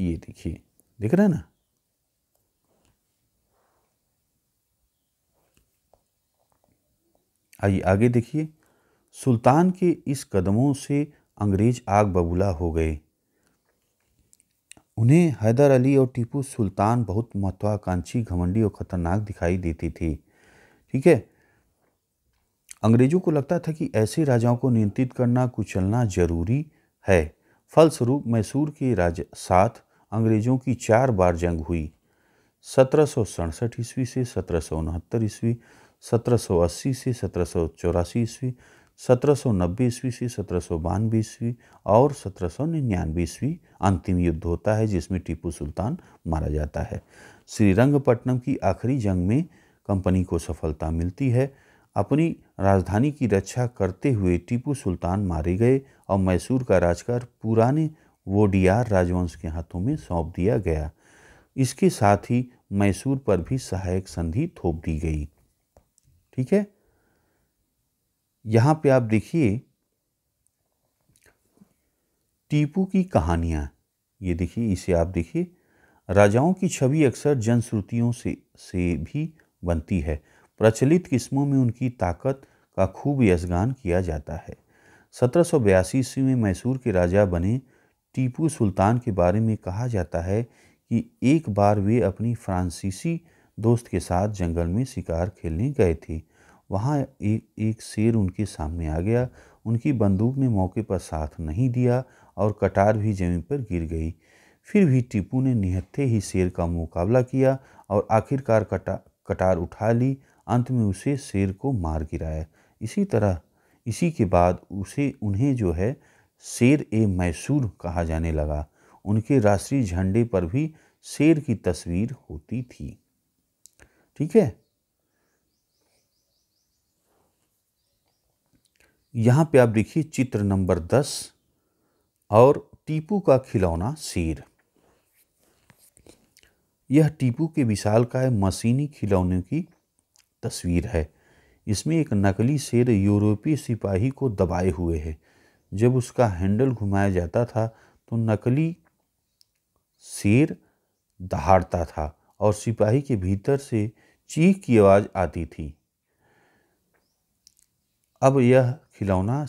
ये देखिए दिख रहा है ना आइए आगे देखिए सुल्तान के इस कदमों से अंग्रेज आग बबूला हो गए उन्हें हैदर अली और टीपू सुल्तान बहुत महत्वाकांक्षी घमंडी और ख़तरनाक दिखाई देती थी ठीक है अंग्रेज़ों को लगता था कि ऐसे राजाओं को नियंत्रित करना कुचलना जरूरी है फलस्वरूप मैसूर के राज साथ अंग्रेज़ों की चार बार जंग हुई सत्रह सड़सठ ईस्वी से सत्रह उनहत्तर ईस्वी सत्रह सौ अस्सी से सत्रह सौ चौरासी ईस्वी सत्रह सौ नब्बे ईस्वी से सत्रह सौ ईस्वी और सत्रह सौ निन्यानवे ईस्वी अंतिम युद्ध होता है जिसमें टीपू सुल्तान मारा जाता है श्रीरंगपट्टनम की आखिरी जंग में कंपनी को सफलता मिलती है अपनी राजधानी की रक्षा करते हुए टीपू सुल्तान मारे गए और मैसूर का राजकार पुराने वोडियार राजवंश के हाथों में सौंप दिया गया इसके साथ ही मैसूर पर भी सहायक संधि थोप दी गई ठीक है यहाँ पे आप देखिए टीपू की कहानियाँ ये देखिए इसे आप देखिए राजाओं की छवि अक्सर जनश्रुतियों से से भी बनती है प्रचलित किस्मों में उनकी ताकत का खूब यशगान किया जाता है सत्रह सौ बयासी ईस्वी में मैसूर के राजा बने टीपू सुल्तान के बारे में कहा जाता है कि एक बार वे अपनी फ्रांसीसी दोस्त के साथ जंगल में शिकार खेलने गए थे वहाँ एक एक शेर उनके सामने आ गया उनकी बंदूक ने मौके पर साथ नहीं दिया और कटार भी जमीन पर गिर गई फिर भी टीपू ने निहत्थे ही शेर का मुकाबला किया और आखिरकार कटा कटार उठा ली अंत में उसे शेर को मार गिराया इसी तरह इसी के बाद उसे उन्हें जो है शेर ए मैसूर कहा जाने लगा उनके राष्ट्रीय झंडे पर भी शेर की तस्वीर होती थी ठीक है यहाँ पे आप देखिए चित्र नंबर दस और टीपू का खिलौना शेर यह टीपू के विशाल का मशीनी खिलौने की तस्वीर है इसमें एक नकली शेर यूरोपीय सिपाही को दबाए हुए है जब उसका हैंडल घुमाया जाता था तो नकली शेर दहाड़ता था और सिपाही के भीतर से चीख की आवाज़ आती थी अब यह खिलौना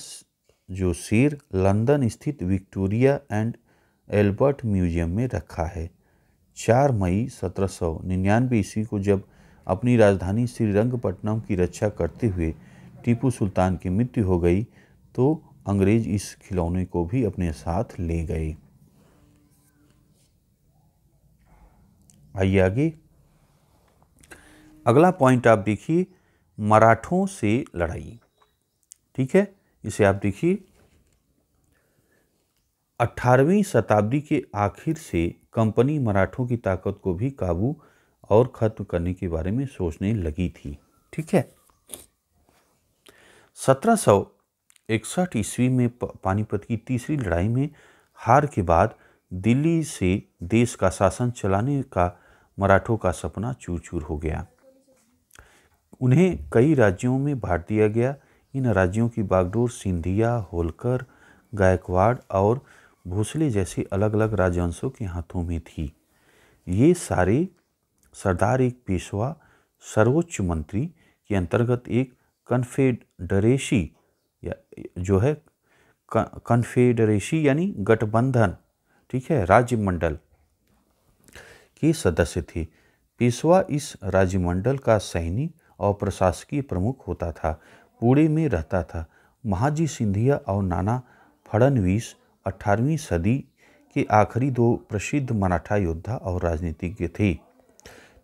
जो सिर लंदन स्थित विक्टोरिया एंड एल्बर्ट म्यूजियम में रखा है चार मई सत्रह सौ निन्यानवे ईस्वी को जब अपनी राजधानी श्रीरंगपट्टनम की रक्षा करते हुए टीपू सुल्तान की मृत्यु हो गई तो अंग्रेज इस खिलौने को भी अपने साथ ले गए आइए आगे अगला पॉइंट आप देखिए मराठों से लड़ाई ठीक है इसे आप देखिए अट्ठारहवीं शताब्दी के आखिर से कंपनी मराठों की ताकत को भी काबू और ख़त्म करने के बारे में सोचने लगी थी ठीक है सत्रह सौ इकसठ ईस्वी में पानीपत की तीसरी लड़ाई में हार के बाद दिल्ली से देश का शासन चलाने का मराठों का सपना चूर चूर हो गया उन्हें कई राज्यों में बांट दिया गया इन राज्यों की बागडोर सिंधिया होलकर गायकवाड़ और भोसले जैसे अलग अलग राजवंशों के हाथों में थी ये सारे सरदार एक पेशवा सर्वोच्च मंत्री के अंतर्गत एक कन्फेडरेशी या जो है कन्फेडरेशी यानी गठबंधन ठीक है राज्यमंडल के सदस्य थे पेशवा इस राज्यमंडल का सैनिक और प्रशासकीय प्रमुख होता था पुणे में रहता था महाजी सिंधिया और नाना फड़नवीस 18वीं सदी के आखिरी दो प्रसिद्ध मराठा योद्धा और राजनीतिज्ञ थे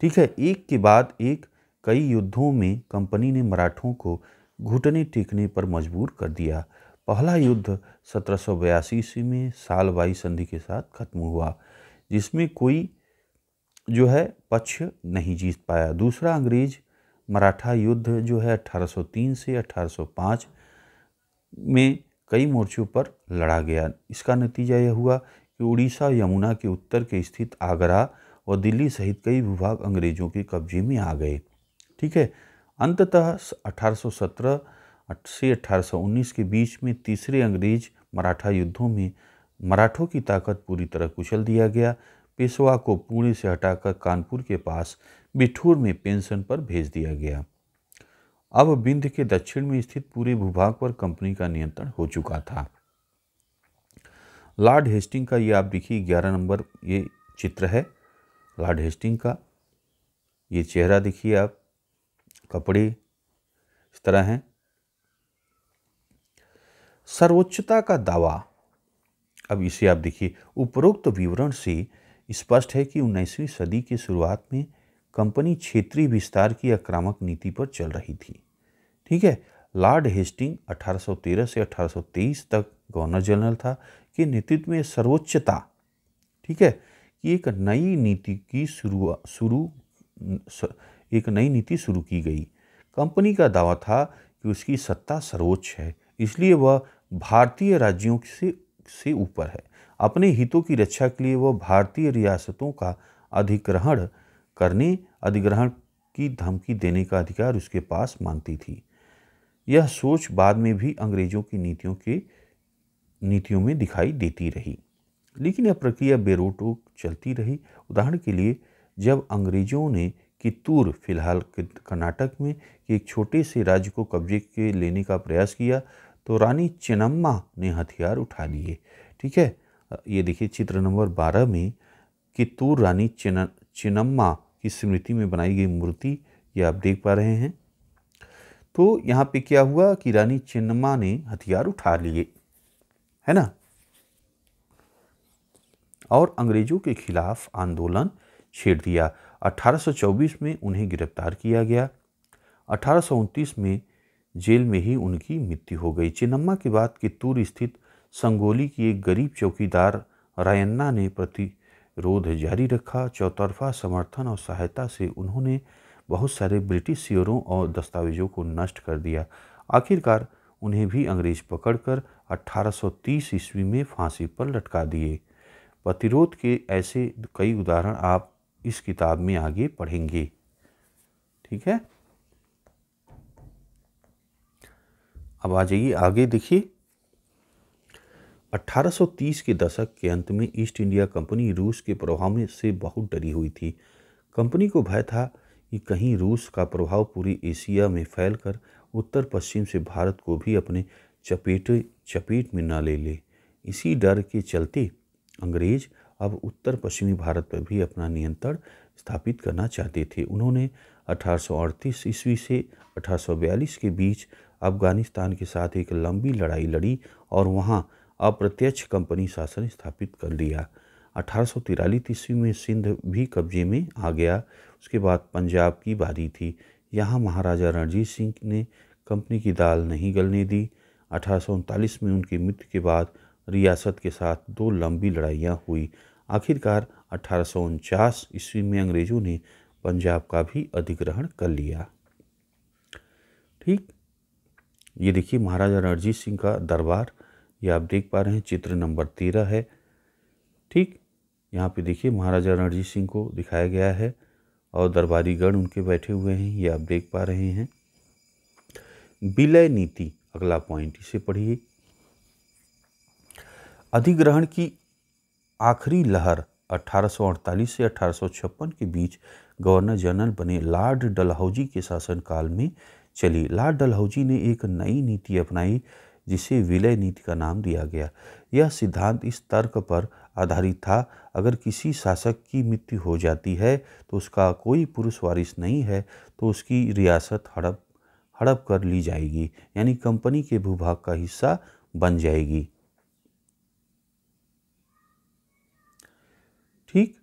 ठीक है एक के बाद एक कई युद्धों में कंपनी ने मराठों को घुटने टेकने पर मजबूर कर दिया पहला युद्ध सत्रह सौ बयासी ईस्वी में सालवाई संधि के साथ खत्म हुआ जिसमें कोई जो है पक्ष नहीं जीत पाया दूसरा अंग्रेज मराठा युद्ध जो है 1803 से 1805 में कई मोर्चों पर लड़ा गया इसका नतीजा यह हुआ कि उड़ीसा यमुना के उत्तर के स्थित आगरा और दिल्ली सहित कई विभाग अंग्रेजों के कब्जे में आ गए ठीक है अंततः 1817 से 1819 के बीच में तीसरे अंग्रेज मराठा युद्धों में मराठों की ताकत पूरी तरह कुचल दिया गया पेशवा को पुणे से हटाकर कानपुर के पास बिठूर में पेंशन पर भेज दिया गया अब बिंद के दक्षिण में स्थित पूरे भूभाग पर कंपनी का नियंत्रण हो चुका था लॉर्ड हेस्टिंग का ये आप देखिए ग्यारह नंबर ये चित्र है लॉर्ड हेस्टिंग का ये चेहरा देखिए आप कपड़े इस तरह हैं सर्वोच्चता का दावा अब इसे आप देखिए उपरोक्त विवरण से स्पष्ट है कि उन्नीसवीं सदी की शुरुआत में कंपनी क्षेत्रीय विस्तार की आक्रामक नीति पर चल रही थी ठीक है लॉर्ड हेस्टिंग 1813 से 1823 तक गवर्नर जनरल था कि नेतृत्व में सर्वोच्चता ठीक है कि एक नई नीति की शुरू शुरू एक नई नीति शुरू की गई कंपनी का दावा था कि उसकी सत्ता सर्वोच्च है इसलिए वह भारतीय राज्यों से से ऊपर है अपने हितों की रक्षा के लिए वह भारतीय रियासतों का अधिग्रहण करने अधिग्रहण की धमकी देने का अधिकार उसके पास मानती थी यह सोच बाद में भी अंग्रेजों की नीतियों के नीतियों में दिखाई देती रही लेकिन यह प्रक्रिया बेरोटोक चलती रही उदाहरण के लिए जब अंग्रेजों ने कित्तूर फिलहाल कर्नाटक में एक छोटे से राज्य को कब्जे के लेने का प्रयास किया तो रानी चिनम्मा ने हथियार उठा लिए ठीक है ये देखिए चित्र नंबर बारह में कितूर रानी चिन चिनम्मा की स्मृति में बनाई गई मूर्ति ये आप देख पा रहे हैं तो यहाँ पे क्या हुआ कि रानी चिन्नमा ने हथियार उठा लिए है ना और अंग्रेजों के खिलाफ आंदोलन छेड़ दिया 1824 में उन्हें गिरफ्तार किया गया अठारह में जेल में ही उनकी मृत्यु हो गई चिन्नम्मा के बाद कित्तूर स्थित संगोली की एक गरीब चौकीदार रायन्ना ने प्रति रोध जारी रखा चौतरफा समर्थन और सहायता से उन्होंने बहुत सारे ब्रिटिश सियरों और दस्तावेजों को नष्ट कर दिया आखिरकार उन्हें भी अंग्रेज पकड़कर 1830 ईस्वी में फांसी पर लटका दिए प्रतिरोध के ऐसे कई उदाहरण आप इस किताब में आगे पढ़ेंगे ठीक है अब आ जाइए आगे देखिए 1830 के दशक के अंत में ईस्ट इंडिया कंपनी रूस के प्रभाव में से बहुत डरी हुई थी कंपनी को भय था कि कहीं रूस का प्रभाव पूरी एशिया में फैलकर उत्तर पश्चिम से भारत को भी अपने चपेटे चपेट में न ले ले इसी डर के चलते अंग्रेज अब उत्तर पश्चिमी भारत पर भी अपना नियंत्रण स्थापित करना चाहते थे उन्होंने 1838 ईस्वी से 1842 के बीच अफगानिस्तान के साथ एक लंबी लड़ाई लड़ी और वहाँ अप्रत्यक्ष कंपनी शासन स्थापित कर लिया अठारह ईस्वी में सिंध भी कब्जे में आ गया उसके बाद पंजाब की बारी थी यहाँ महाराजा रणजीत सिंह ने कंपनी की दाल नहीं गलने दी अठारह में उनकी मृत्यु के बाद रियासत के साथ दो लंबी लड़ाइयाँ हुई आखिरकार अठारह ईस्वी में अंग्रेज़ों ने पंजाब का भी अधिग्रहण कर लिया ठीक ये देखिए महाराजा रणजीत सिंह का दरबार ये आप देख पा रहे हैं चित्र नंबर तेरह है ठीक यहाँ पे देखिए महाराजा रणजीत सिंह को दिखाया गया है और दरबारीगढ़ उनके बैठे हुए हैं ये आप देख पा रहे हैं विलय नीति अगला पॉइंट इसे पढ़िए अधिग्रहण की आखिरी लहर 1848 से 1856 के बीच गवर्नर जनरल बने लॉर्ड डलहौजी के शासनकाल में चली लॉर्ड डलहौजी ने एक नई नीति अपनाई जिसे विलय नीति का नाम दिया गया यह सिद्धांत इस तर्क पर आधारित था अगर किसी शासक की मृत्यु हो जाती है तो उसका कोई पुरुष वारिस नहीं है तो उसकी रियासत हड़प हड़प कर ली जाएगी यानी कंपनी के भूभाग का हिस्सा बन जाएगी ठीक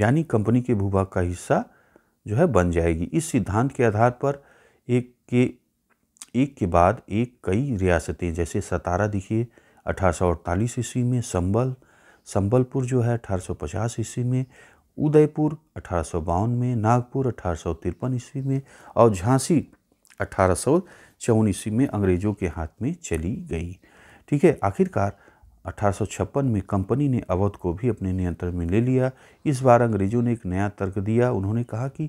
यानी कंपनी के भूभाग का हिस्सा जो है बन जाएगी इस सिद्धांत के आधार पर एक के एक के बाद एक कई रियासतें जैसे सतारा देखिए अठारह ईस्वी में संबल संबलपुर जो है अठारह ईस्वी में उदयपुर अठारह में नागपुर अठारह ईस्वी में और झांसी अठारह ईस्वी में अंग्रेज़ों के हाथ में चली गई ठीक है आखिरकार अठारह में कंपनी ने अवध को भी अपने नियंत्रण में ले लिया इस बार अंग्रेज़ों ने एक नया तर्क दिया उन्होंने कहा कि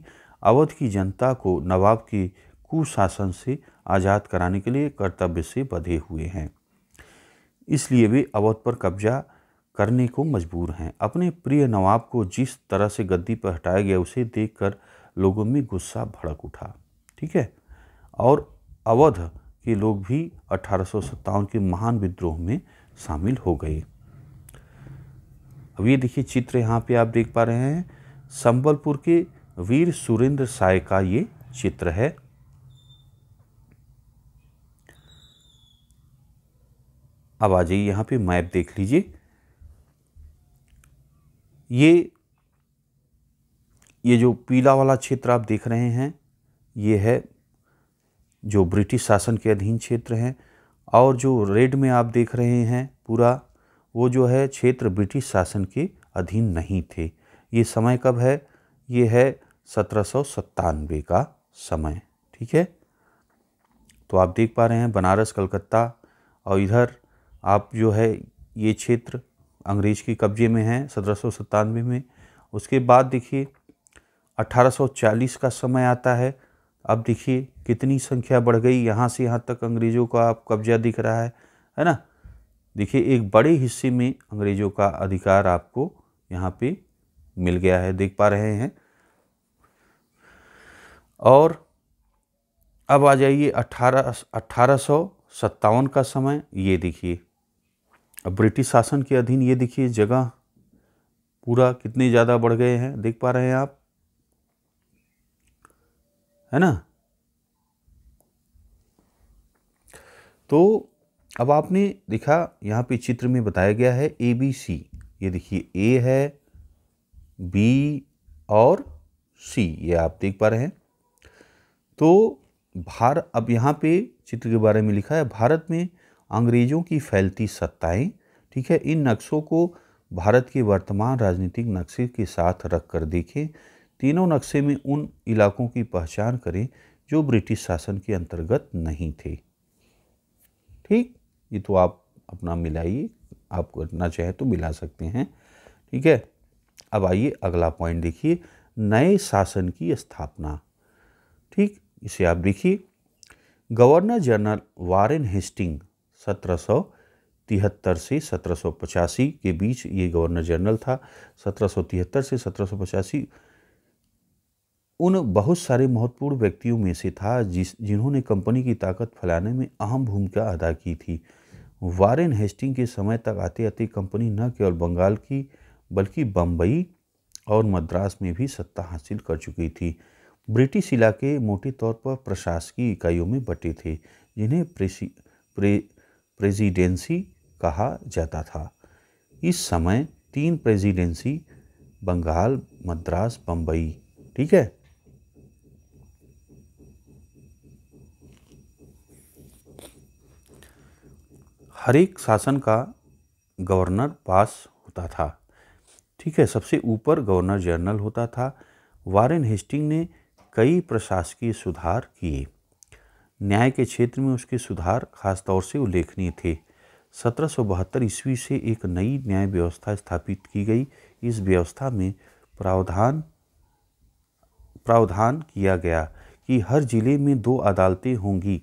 अवध की जनता को नवाब के कुशासन से आज़ाद कराने के लिए कर्तव्य से बधे हुए हैं इसलिए वे अवध पर कब्जा करने को मजबूर हैं अपने प्रिय नवाब को जिस तरह से गद्दी पर हटाया गया उसे देखकर लोगों में गुस्सा भड़क उठा ठीक है और अवध के लोग भी अठारह के महान विद्रोह में शामिल हो गई अब ये देखिए चित्र यहाँ पे आप देख पा रहे हैं संबलपुर के वीर सुरेंद्र साय का ये चित्र है अब आ जाइए यहाँ पे मैप देख लीजिए ये ये जो पीला वाला क्षेत्र आप देख रहे हैं ये है जो ब्रिटिश शासन के अधीन क्षेत्र हैं और जो रेड में आप देख रहे हैं पूरा वो जो है क्षेत्र ब्रिटिश शासन के अधीन नहीं थे ये समय कब है ये है सत्रह का समय ठीक है तो आप देख पा रहे हैं बनारस कलकत्ता और इधर आप जो है ये क्षेत्र अंग्रेज के कब्जे में है सत्रह में उसके बाद देखिए 1840 का समय आता है अब देखिए कितनी संख्या बढ़ गई यहाँ से यहाँ तक अंग्रेज़ों का आप कब्जा दिख रहा है है ना देखिए एक बड़े हिस्से में अंग्रेज़ों का अधिकार आपको यहाँ पे मिल गया है देख पा रहे हैं और अब आ जाइए अट्ठारह अट्ठारह सौ सत्तावन का समय ये देखिए अब ब्रिटिश शासन के अधीन ये देखिए जगह पूरा कितने ज़्यादा बढ़ गए हैं देख पा रहे हैं आप है ना तो अब आपने देखा यहाँ पे चित्र में बताया गया है ए बी सी ये देखिए ए है बी और सी ये आप देख पा रहे हैं तो भारत अब यहाँ पे चित्र के बारे में लिखा है भारत में अंग्रेज़ों की फैलती सत्ताएं ठीक है इन नक्शों को भारत के वर्तमान राजनीतिक नक्शे के साथ रख कर देखें तीनों नक्शे में उन इलाकों की पहचान करें जो ब्रिटिश शासन के अंतर्गत नहीं थे ठीक ये तो आप अपना मिलाइए आप करना चाहे तो मिला सकते हैं ठीक है अब आइए अगला पॉइंट देखिए नए शासन की स्थापना ठीक इसे आप देखिए गवर्नर जनरल वारेन हेस्टिंग सत्रह तिहत्तर से सत्रह के बीच ये गवर्नर जनरल था सत्रह से सत्रह उन बहुत सारे महत्वपूर्ण व्यक्तियों में से था जिस जिन्होंने कंपनी की ताकत फैलाने में अहम भूमिका अदा की थी वारेन हेस्टिंग के समय तक आते आते कंपनी न केवल बंगाल की बल्कि बम्बई और मद्रास में भी सत्ता हासिल कर चुकी थी ब्रिटिश इलाके मोटे तौर पर प्रशासकीय इकाइयों में बटे थे जिन्हें प्रेसी प्रे प्रेजिडेंसी कहा जाता था इस समय तीन प्रेसिडेंसी बंगाल मद्रास बम्बई ठीक है हर एक शासन का गवर्नर पास होता था ठीक है सबसे ऊपर गवर्नर जनरल होता था वारेन हेस्टिंग ने कई प्रशासकीय सुधार किए न्याय के क्षेत्र में उसके सुधार खासतौर से उल्लेखनीय थे सत्रह सौ बहत्तर ईस्वी से एक नई न्याय व्यवस्था स्थापित की गई इस व्यवस्था में प्रावधान प्रावधान किया गया कि हर जिले में दो अदालतें होंगी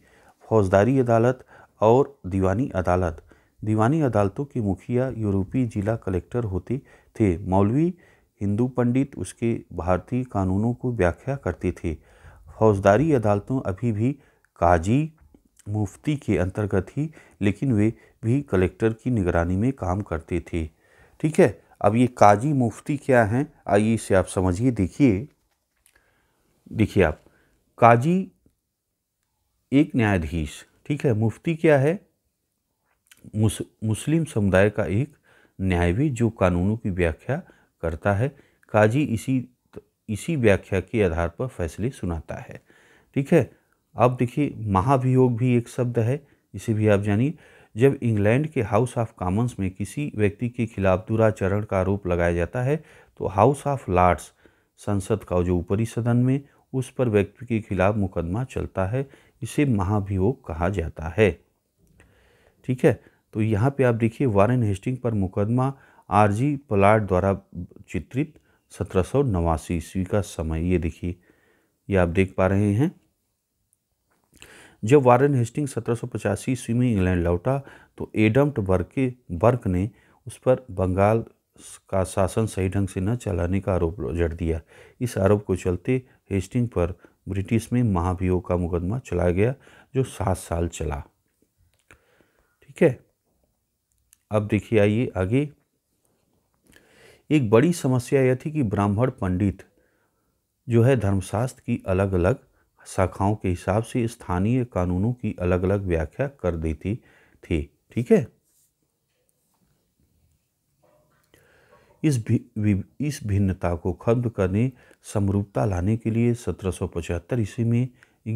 फौजदारी अदालत और दीवानी अदालत दीवानी अदालतों के मुखिया यूरोपीय जिला कलेक्टर होते थे मौलवी हिंदू पंडित उसके भारतीय कानूनों को व्याख्या करते थे फौजदारी अदालतों अभी भी काजी मुफ्ती के अंतर्गत ही लेकिन वे भी कलेक्टर की निगरानी में काम करते थे ठीक है अब ये काजी मुफ्ती क्या हैं आइए इसे आप समझिए देखिए देखिए आप काजी एक न्यायाधीश ठीक है मुफ्ती क्या है मुस, मुस्लिम समुदाय का एक न्यायविद जो कानूनों की व्याख्या करता है काजी इसी इसी व्याख्या के आधार पर फैसले सुनाता है ठीक है अब देखिए महाभियोग भी एक शब्द है इसे भी आप जानिए जब इंग्लैंड के हाउस ऑफ कॉमन्स में किसी व्यक्ति के खिलाफ दुराचरण का आरोप लगाया जाता है तो हाउस ऑफ लॉर्ड्स संसद का जो ऊपरी सदन में उस पर व्यक्ति के खिलाफ मुकदमा चलता है इसे महाभियोग कहा जाता है ठीक है तो यहाँ पे आप देखिए वारेन हेस्टिंग पर मुकदमा आरजी पलाट द्वारा चित्रित सत्रह सौ नवासी ईस्वी का समय ये देखिए ये आप देख पा रहे हैं जब वारेन हेस्टिंग सत्रह सौ पचासी ईस्वी में इंग्लैंड लौटा तो एडम्ट वर्ग के वर्ग ने उस पर बंगाल का शासन सही ढंग से न चलाने का आरोप जड़ दिया इस आरोप को चलते हेस्टिंग पर ब्रिटिश में महाभियोग का मुकदमा चलाया गया जो सात साल चला ठीक है अब देखिए आइए आगे एक बड़ी समस्या यह थी कि ब्राह्मण पंडित जो है धर्मशास्त्र की अलग अलग शाखाओं के हिसाब से स्थानीय कानूनों की अलग अलग व्याख्या कर देती थी ठीक है इस भी, इस भिन्नता को खत्म करने समरूपता लाने के लिए 1775 ईस्वी में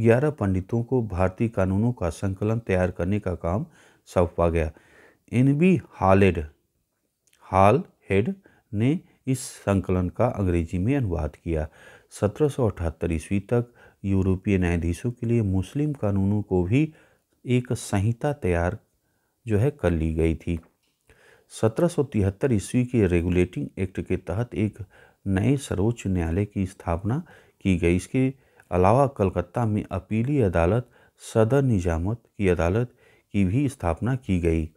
ग्यारह पंडितों को भारतीय कानूनों का संकलन तैयार करने का काम सौंपा गया N B Halhed Halhed ने इस संकलन का अंग्रेजी में अनुवाद किया 1778 ईस्वी तक यूरोपीय न्यायाधीशों के लिए मुस्लिम कानूनों को भी एक संहिता तैयार जो है कर ली गई थी सत्रह ईस्वी के रेगुलेटिंग एक्ट के तहत एक नए सर्वोच्च न्यायालय की स्थापना की गई इसके अलावा कलकत्ता में अपीली अदालत सदर निजामत की अदालत की भी स्थापना की गई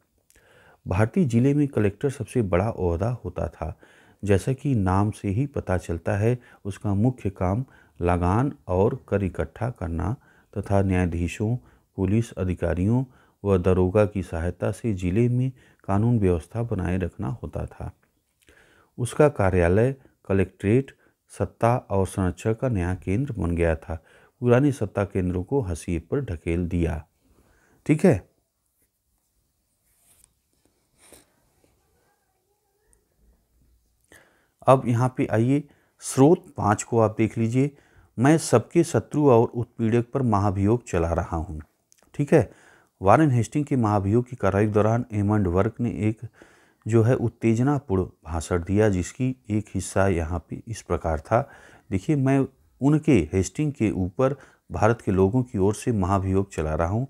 भारतीय ज़िले में कलेक्टर सबसे बड़ा अहदा होता था जैसा कि नाम से ही पता चलता है उसका मुख्य काम लगान और कर इकट्ठा करना तथा न्यायाधीशों पुलिस अधिकारियों व दरोगा की सहायता से ज़िले में कानून व्यवस्था बनाए रखना होता था उसका कार्यालय कलेक्ट्रेट सत्ता और संरक्षण का नया केंद्र बन गया था पुराने सत्ता केंद्रों को हसी पर ढकेल दिया ठीक है अब यहाँ पे आइए स्रोत पाँच को आप देख लीजिए मैं सबके शत्रु और उत्पीड़क पर महाभियोग चला रहा हूँ ठीक है वारन हेस्टिंग के महाभियोग की कार्रवाई दौरान एमंड वर्क ने एक जो है उत्तेजनापूर्ण भाषण दिया जिसकी एक हिस्सा यहाँ पे इस प्रकार था देखिए मैं उनके हेस्टिंग के ऊपर भारत के लोगों की ओर से महाभियोग चला रहा हूँ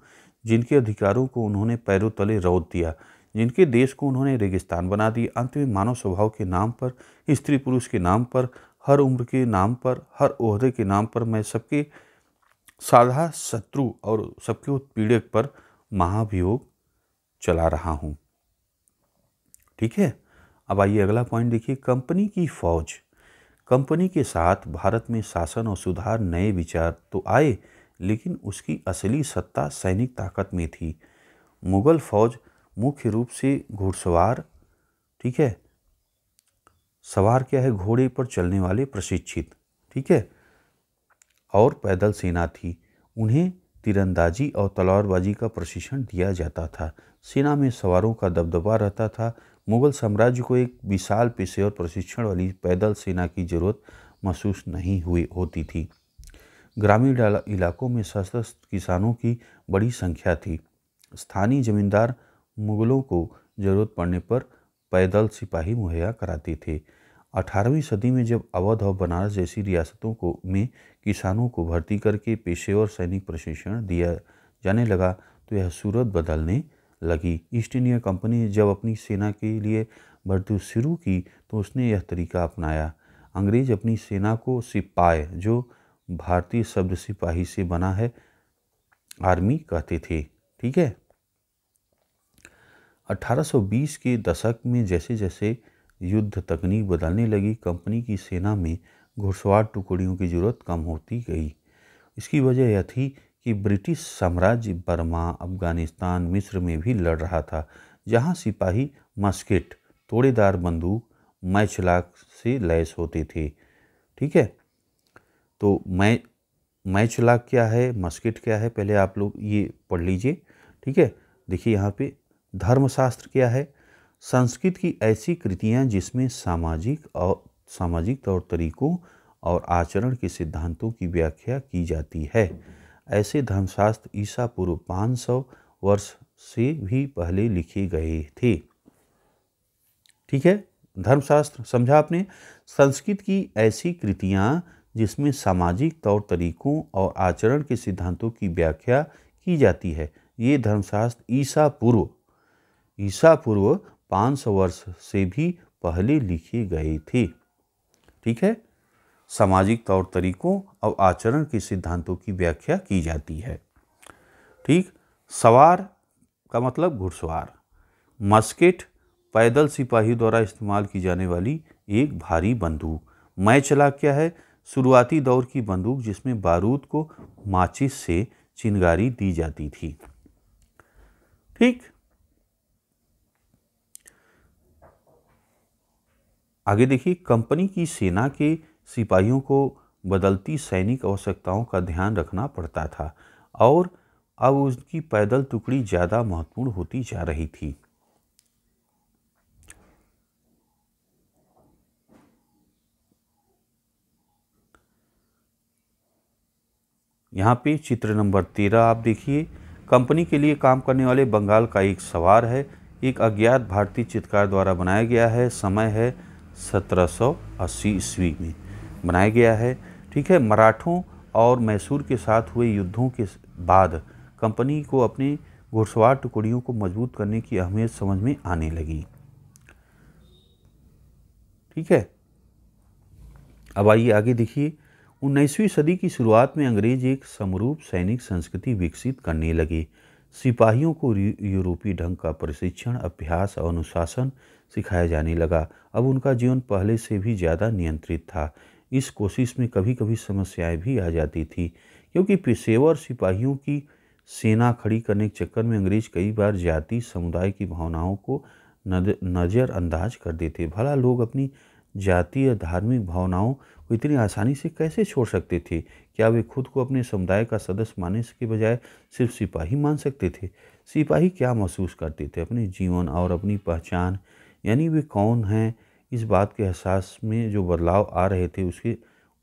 जिनके अधिकारों को उन्होंने पैरों तले रौद दिया जिनके देश को उन्होंने रेगिस्तान बना दिया अंत में मानव स्वभाव के नाम पर स्त्री पुरुष के नाम पर हर उम्र के नाम पर हर ओहदे के नाम पर मैं सबके साधा शत्रु और सबके उत्पीड़क पर महाभियोग चला रहा हूं ठीक है अब आइए अगला पॉइंट देखिए कंपनी की फौज कंपनी के साथ भारत में शासन और सुधार नए विचार तो आए लेकिन उसकी असली सत्ता सैनिक ताकत में थी मुग़ल फौज मुख्य रूप से घुड़सवार ठीक है सवार क्या है घोड़े पर चलने वाले प्रशिक्षित ठीक है और पैदल सेना थी उन्हें तीरंदाजी और तलवारबाजी का प्रशिक्षण दिया जाता था सेना में सवारों का दबदबा रहता था मुगल साम्राज्य को एक विशाल पेशे और प्रशिक्षण वाली पैदल सेना की जरूरत महसूस नहीं हुई होती थी ग्रामीण इलाकों में सशस्त्र किसानों की बड़ी संख्या थी स्थानीय जमींदार मुगलों को जरूरत पड़ने पर पैदल सिपाही मुहैया कराते थे अठारहवीं सदी में जब अवध और बनारस जैसी रियासतों को में किसानों को भर्ती करके पेशेवर सैनिक प्रशिक्षण दिया जाने लगा तो यह सूरत बदलने लगी ईस्ट इंडिया कंपनी जब अपनी सेना के लिए भर्ती शुरू की तो उसने यह तरीका अपनाया अंग्रेज अपनी सेना को सिपाही जो भारतीय शब्द सिपाही से बना है आर्मी कहते थे ठीक है 1820 के दशक में जैसे जैसे युद्ध तकनीक बदलने लगी कंपनी की सेना में घुड़सवार टुकड़ियों की ज़रूरत कम होती गई इसकी वजह यह थी कि ब्रिटिश साम्राज्य बर्मा अफगानिस्तान मिस्र में भी लड़ रहा था जहाँ सिपाही मस्किट तोड़ेदार बंदूक मैचलाक से लैस होते थे ठीक है तो मै मैचलाक क्या है मस्किट क्या है पहले आप लोग ये पढ़ लीजिए ठीक है देखिए यहाँ पे धर्मशास्त्र क्या है संस्कृत की ऐसी कृतियाँ जिसमें सामाजिक और सामाजिक तौर तरीकों और आचरण के सिद्धांतों की व्याख्या की जाती है ऐसे धर्मशास्त्र ईसा पूर्व 500 वर्ष से भी पहले लिखे गए थे ठीक है धर्मशास्त्र समझा आपने संस्कृत की ऐसी कृतियाँ जिसमें सामाजिक तौर तरीकों और आचरण के सिद्धांतों की व्याख्या की जाती है ये धर्मशास्त्र ईसा पूर्व ईसा पूर्व 500 वर्ष से भी पहले लिखे गए थे ठीक है सामाजिक तौर तरीकों और आचरण के सिद्धांतों की व्याख्या की जाती है ठीक सवार का मतलब घुड़सवार मस्केट पैदल सिपाही द्वारा इस्तेमाल की जाने वाली एक भारी बंदूक मैं चला क्या है शुरुआती दौर की बंदूक जिसमें बारूद को माचिस से चिनगारी दी जाती थी ठीक आगे देखिए कंपनी की सेना के सिपाहियों को बदलती सैनिक आवश्यकताओं का ध्यान रखना पड़ता था और अब उनकी पैदल टुकड़ी ज़्यादा महत्वपूर्ण होती जा रही थी यहाँ पे चित्र नंबर तेरह आप देखिए कंपनी के लिए काम करने वाले बंगाल का एक सवार है एक अज्ञात भारतीय चित्रकार द्वारा बनाया गया है समय है 1780 ईस्वी में बनाया गया है ठीक है मराठों और मैसूर के साथ हुए युद्धों के बाद कंपनी को अपने घुड़सवार टुकड़ियों को मजबूत करने की अहमियत समझ में आने लगी ठीक है अब आइए आगे देखिए उन्नीसवीं सदी की शुरुआत में अंग्रेज एक समरूप सैनिक संस्कृति विकसित करने लगे सिपाहियों को यूरोपीय ढंग का प्रशिक्षण अभ्यास और अनुशासन सिखाया जाने लगा अब उनका जीवन पहले से भी ज़्यादा नियंत्रित था इस कोशिश में कभी कभी समस्याएं भी आ जाती थी क्योंकि पेशेवर सिपाहियों की सेना खड़ी करने के चक्कर में अंग्रेज कई बार जाति समुदाय की भावनाओं को नज़रअंदाज कर देते भला लोग अपनी जातीय धार्मिक भावनाओं को इतनी आसानी से कैसे छोड़ सकते थे क्या वे खुद को अपने समुदाय का सदस्य मानने के बजाय सिर्फ सिपाही मान सकते थे सिपाही क्या महसूस करते थे अपने जीवन और अपनी पहचान यानी वे कौन हैं इस बात के एहसास में जो बदलाव आ रहे थे उसके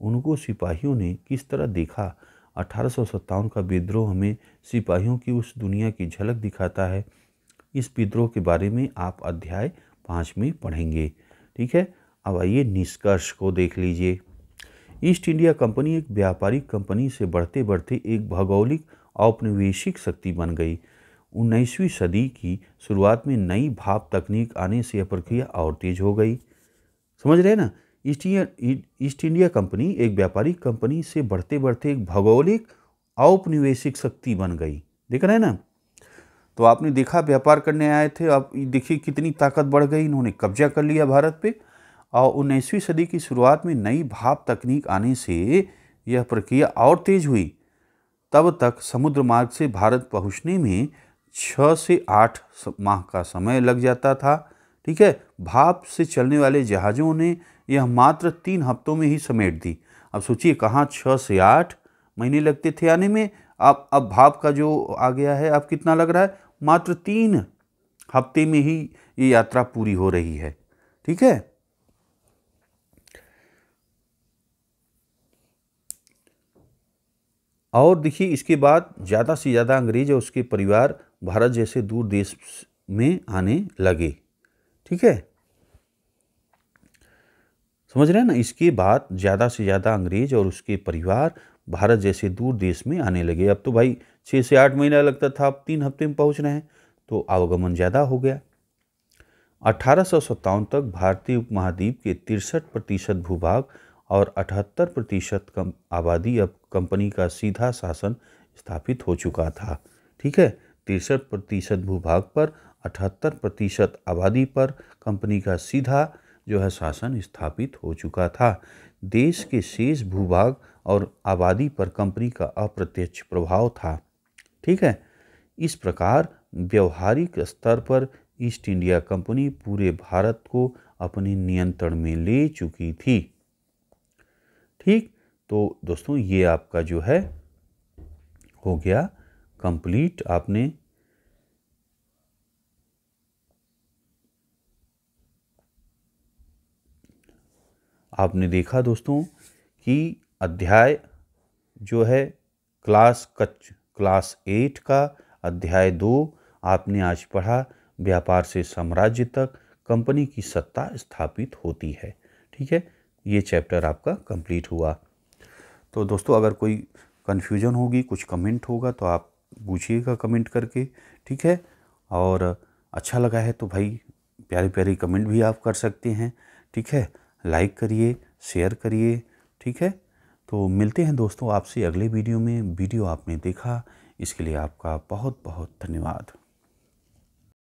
उनको सिपाहियों ने किस तरह देखा अठारह का विद्रोह हमें सिपाहियों की उस दुनिया की झलक दिखाता है इस विद्रोह के बारे में आप अध्याय पाँच में पढ़ेंगे ठीक है अब आइए निष्कर्ष को देख लीजिए ईस्ट इंडिया कंपनी एक व्यापारिक कंपनी से बढ़ते बढ़ते एक भौगोलिक औपनिवेशिक शक्ति बन गई उन्नीसवीं सदी की शुरुआत में नई भाप तकनीक आने से यह प्रक्रिया और तेज हो गई समझ रहे हैं ना East India East India company एक व्यापारिक कंपनी से बढ़ते बढ़ते एक भौगोलिक औपनिवेशिक शक्ति बन गई देख रहे हैं ना तो आपने देखा व्यापार करने आए थे आप देखिए कितनी ताकत बढ़ गई इन्होंने कब्जा कर लिया भारत पे और उन्नीसवीं सदी की शुरुआत में नई भाप तकनीक आने से यह प्रक्रिया और तेज हुई तब तक समुद्र मार्ग से भारत पहुंचने में छः से आठ माह का समय लग जाता था ठीक है भाप से चलने वाले जहाज़ों ने यह मात्र तीन हफ्तों में ही समेट दी अब सोचिए कहाँ छः से आठ महीने लगते थे आने में अब अब भाप का जो आ गया है अब कितना लग रहा है मात्र तीन हफ्ते में ही ये यात्रा पूरी हो रही है ठीक है और देखिए इसके बाद ज़्यादा से ज़्यादा अंग्रेज और उसके परिवार भारत जैसे दूर देश में आने लगे ठीक है समझ रहे हैं ना इसके बाद ज़्यादा से ज़्यादा अंग्रेज और उसके परिवार भारत जैसे दूर देश में आने लगे अब तो भाई छः से आठ महीना लगता था अब तीन हफ्ते में पहुँच रहे हैं तो आवागमन ज़्यादा हो गया अठारह तक भारतीय उपमहाद्वीप के तिरसठ प्रतिशत भूभाग और अठहत्तर प्रतिशत कम आबादी अब कंपनी का सीधा शासन स्थापित हो चुका था ठीक है तिरसठ प्रतिशत भूभाग पर अठहत्तर प्रतिशत आबादी पर कंपनी का सीधा जो है शासन स्थापित हो चुका था देश के शेष भूभाग और आबादी पर कंपनी का अप्रत्यक्ष प्रभाव था ठीक है इस प्रकार व्यवहारिक स्तर पर ईस्ट इंडिया कंपनी पूरे भारत को अपने नियंत्रण में ले चुकी थी ठीक तो दोस्तों ये आपका जो है हो गया कंप्लीट आपने आपने देखा दोस्तों कि अध्याय जो है क्लास कच क्लास एट का अध्याय दो आपने आज पढ़ा व्यापार से साम्राज्य तक कंपनी की सत्ता स्थापित होती है ठीक है ये चैप्टर आपका कंप्लीट हुआ तो दोस्तों अगर कोई कन्फ्यूजन होगी कुछ कमेंट होगा तो आप पूछिएगा कमेंट करके ठीक है और अच्छा लगा है तो भाई प्यारे प्यारे कमेंट भी आप कर सकते हैं ठीक है लाइक करिए शेयर करिए ठीक है तो मिलते हैं दोस्तों आपसे अगले वीडियो में वीडियो आपने देखा इसके लिए आपका बहुत बहुत धन्यवाद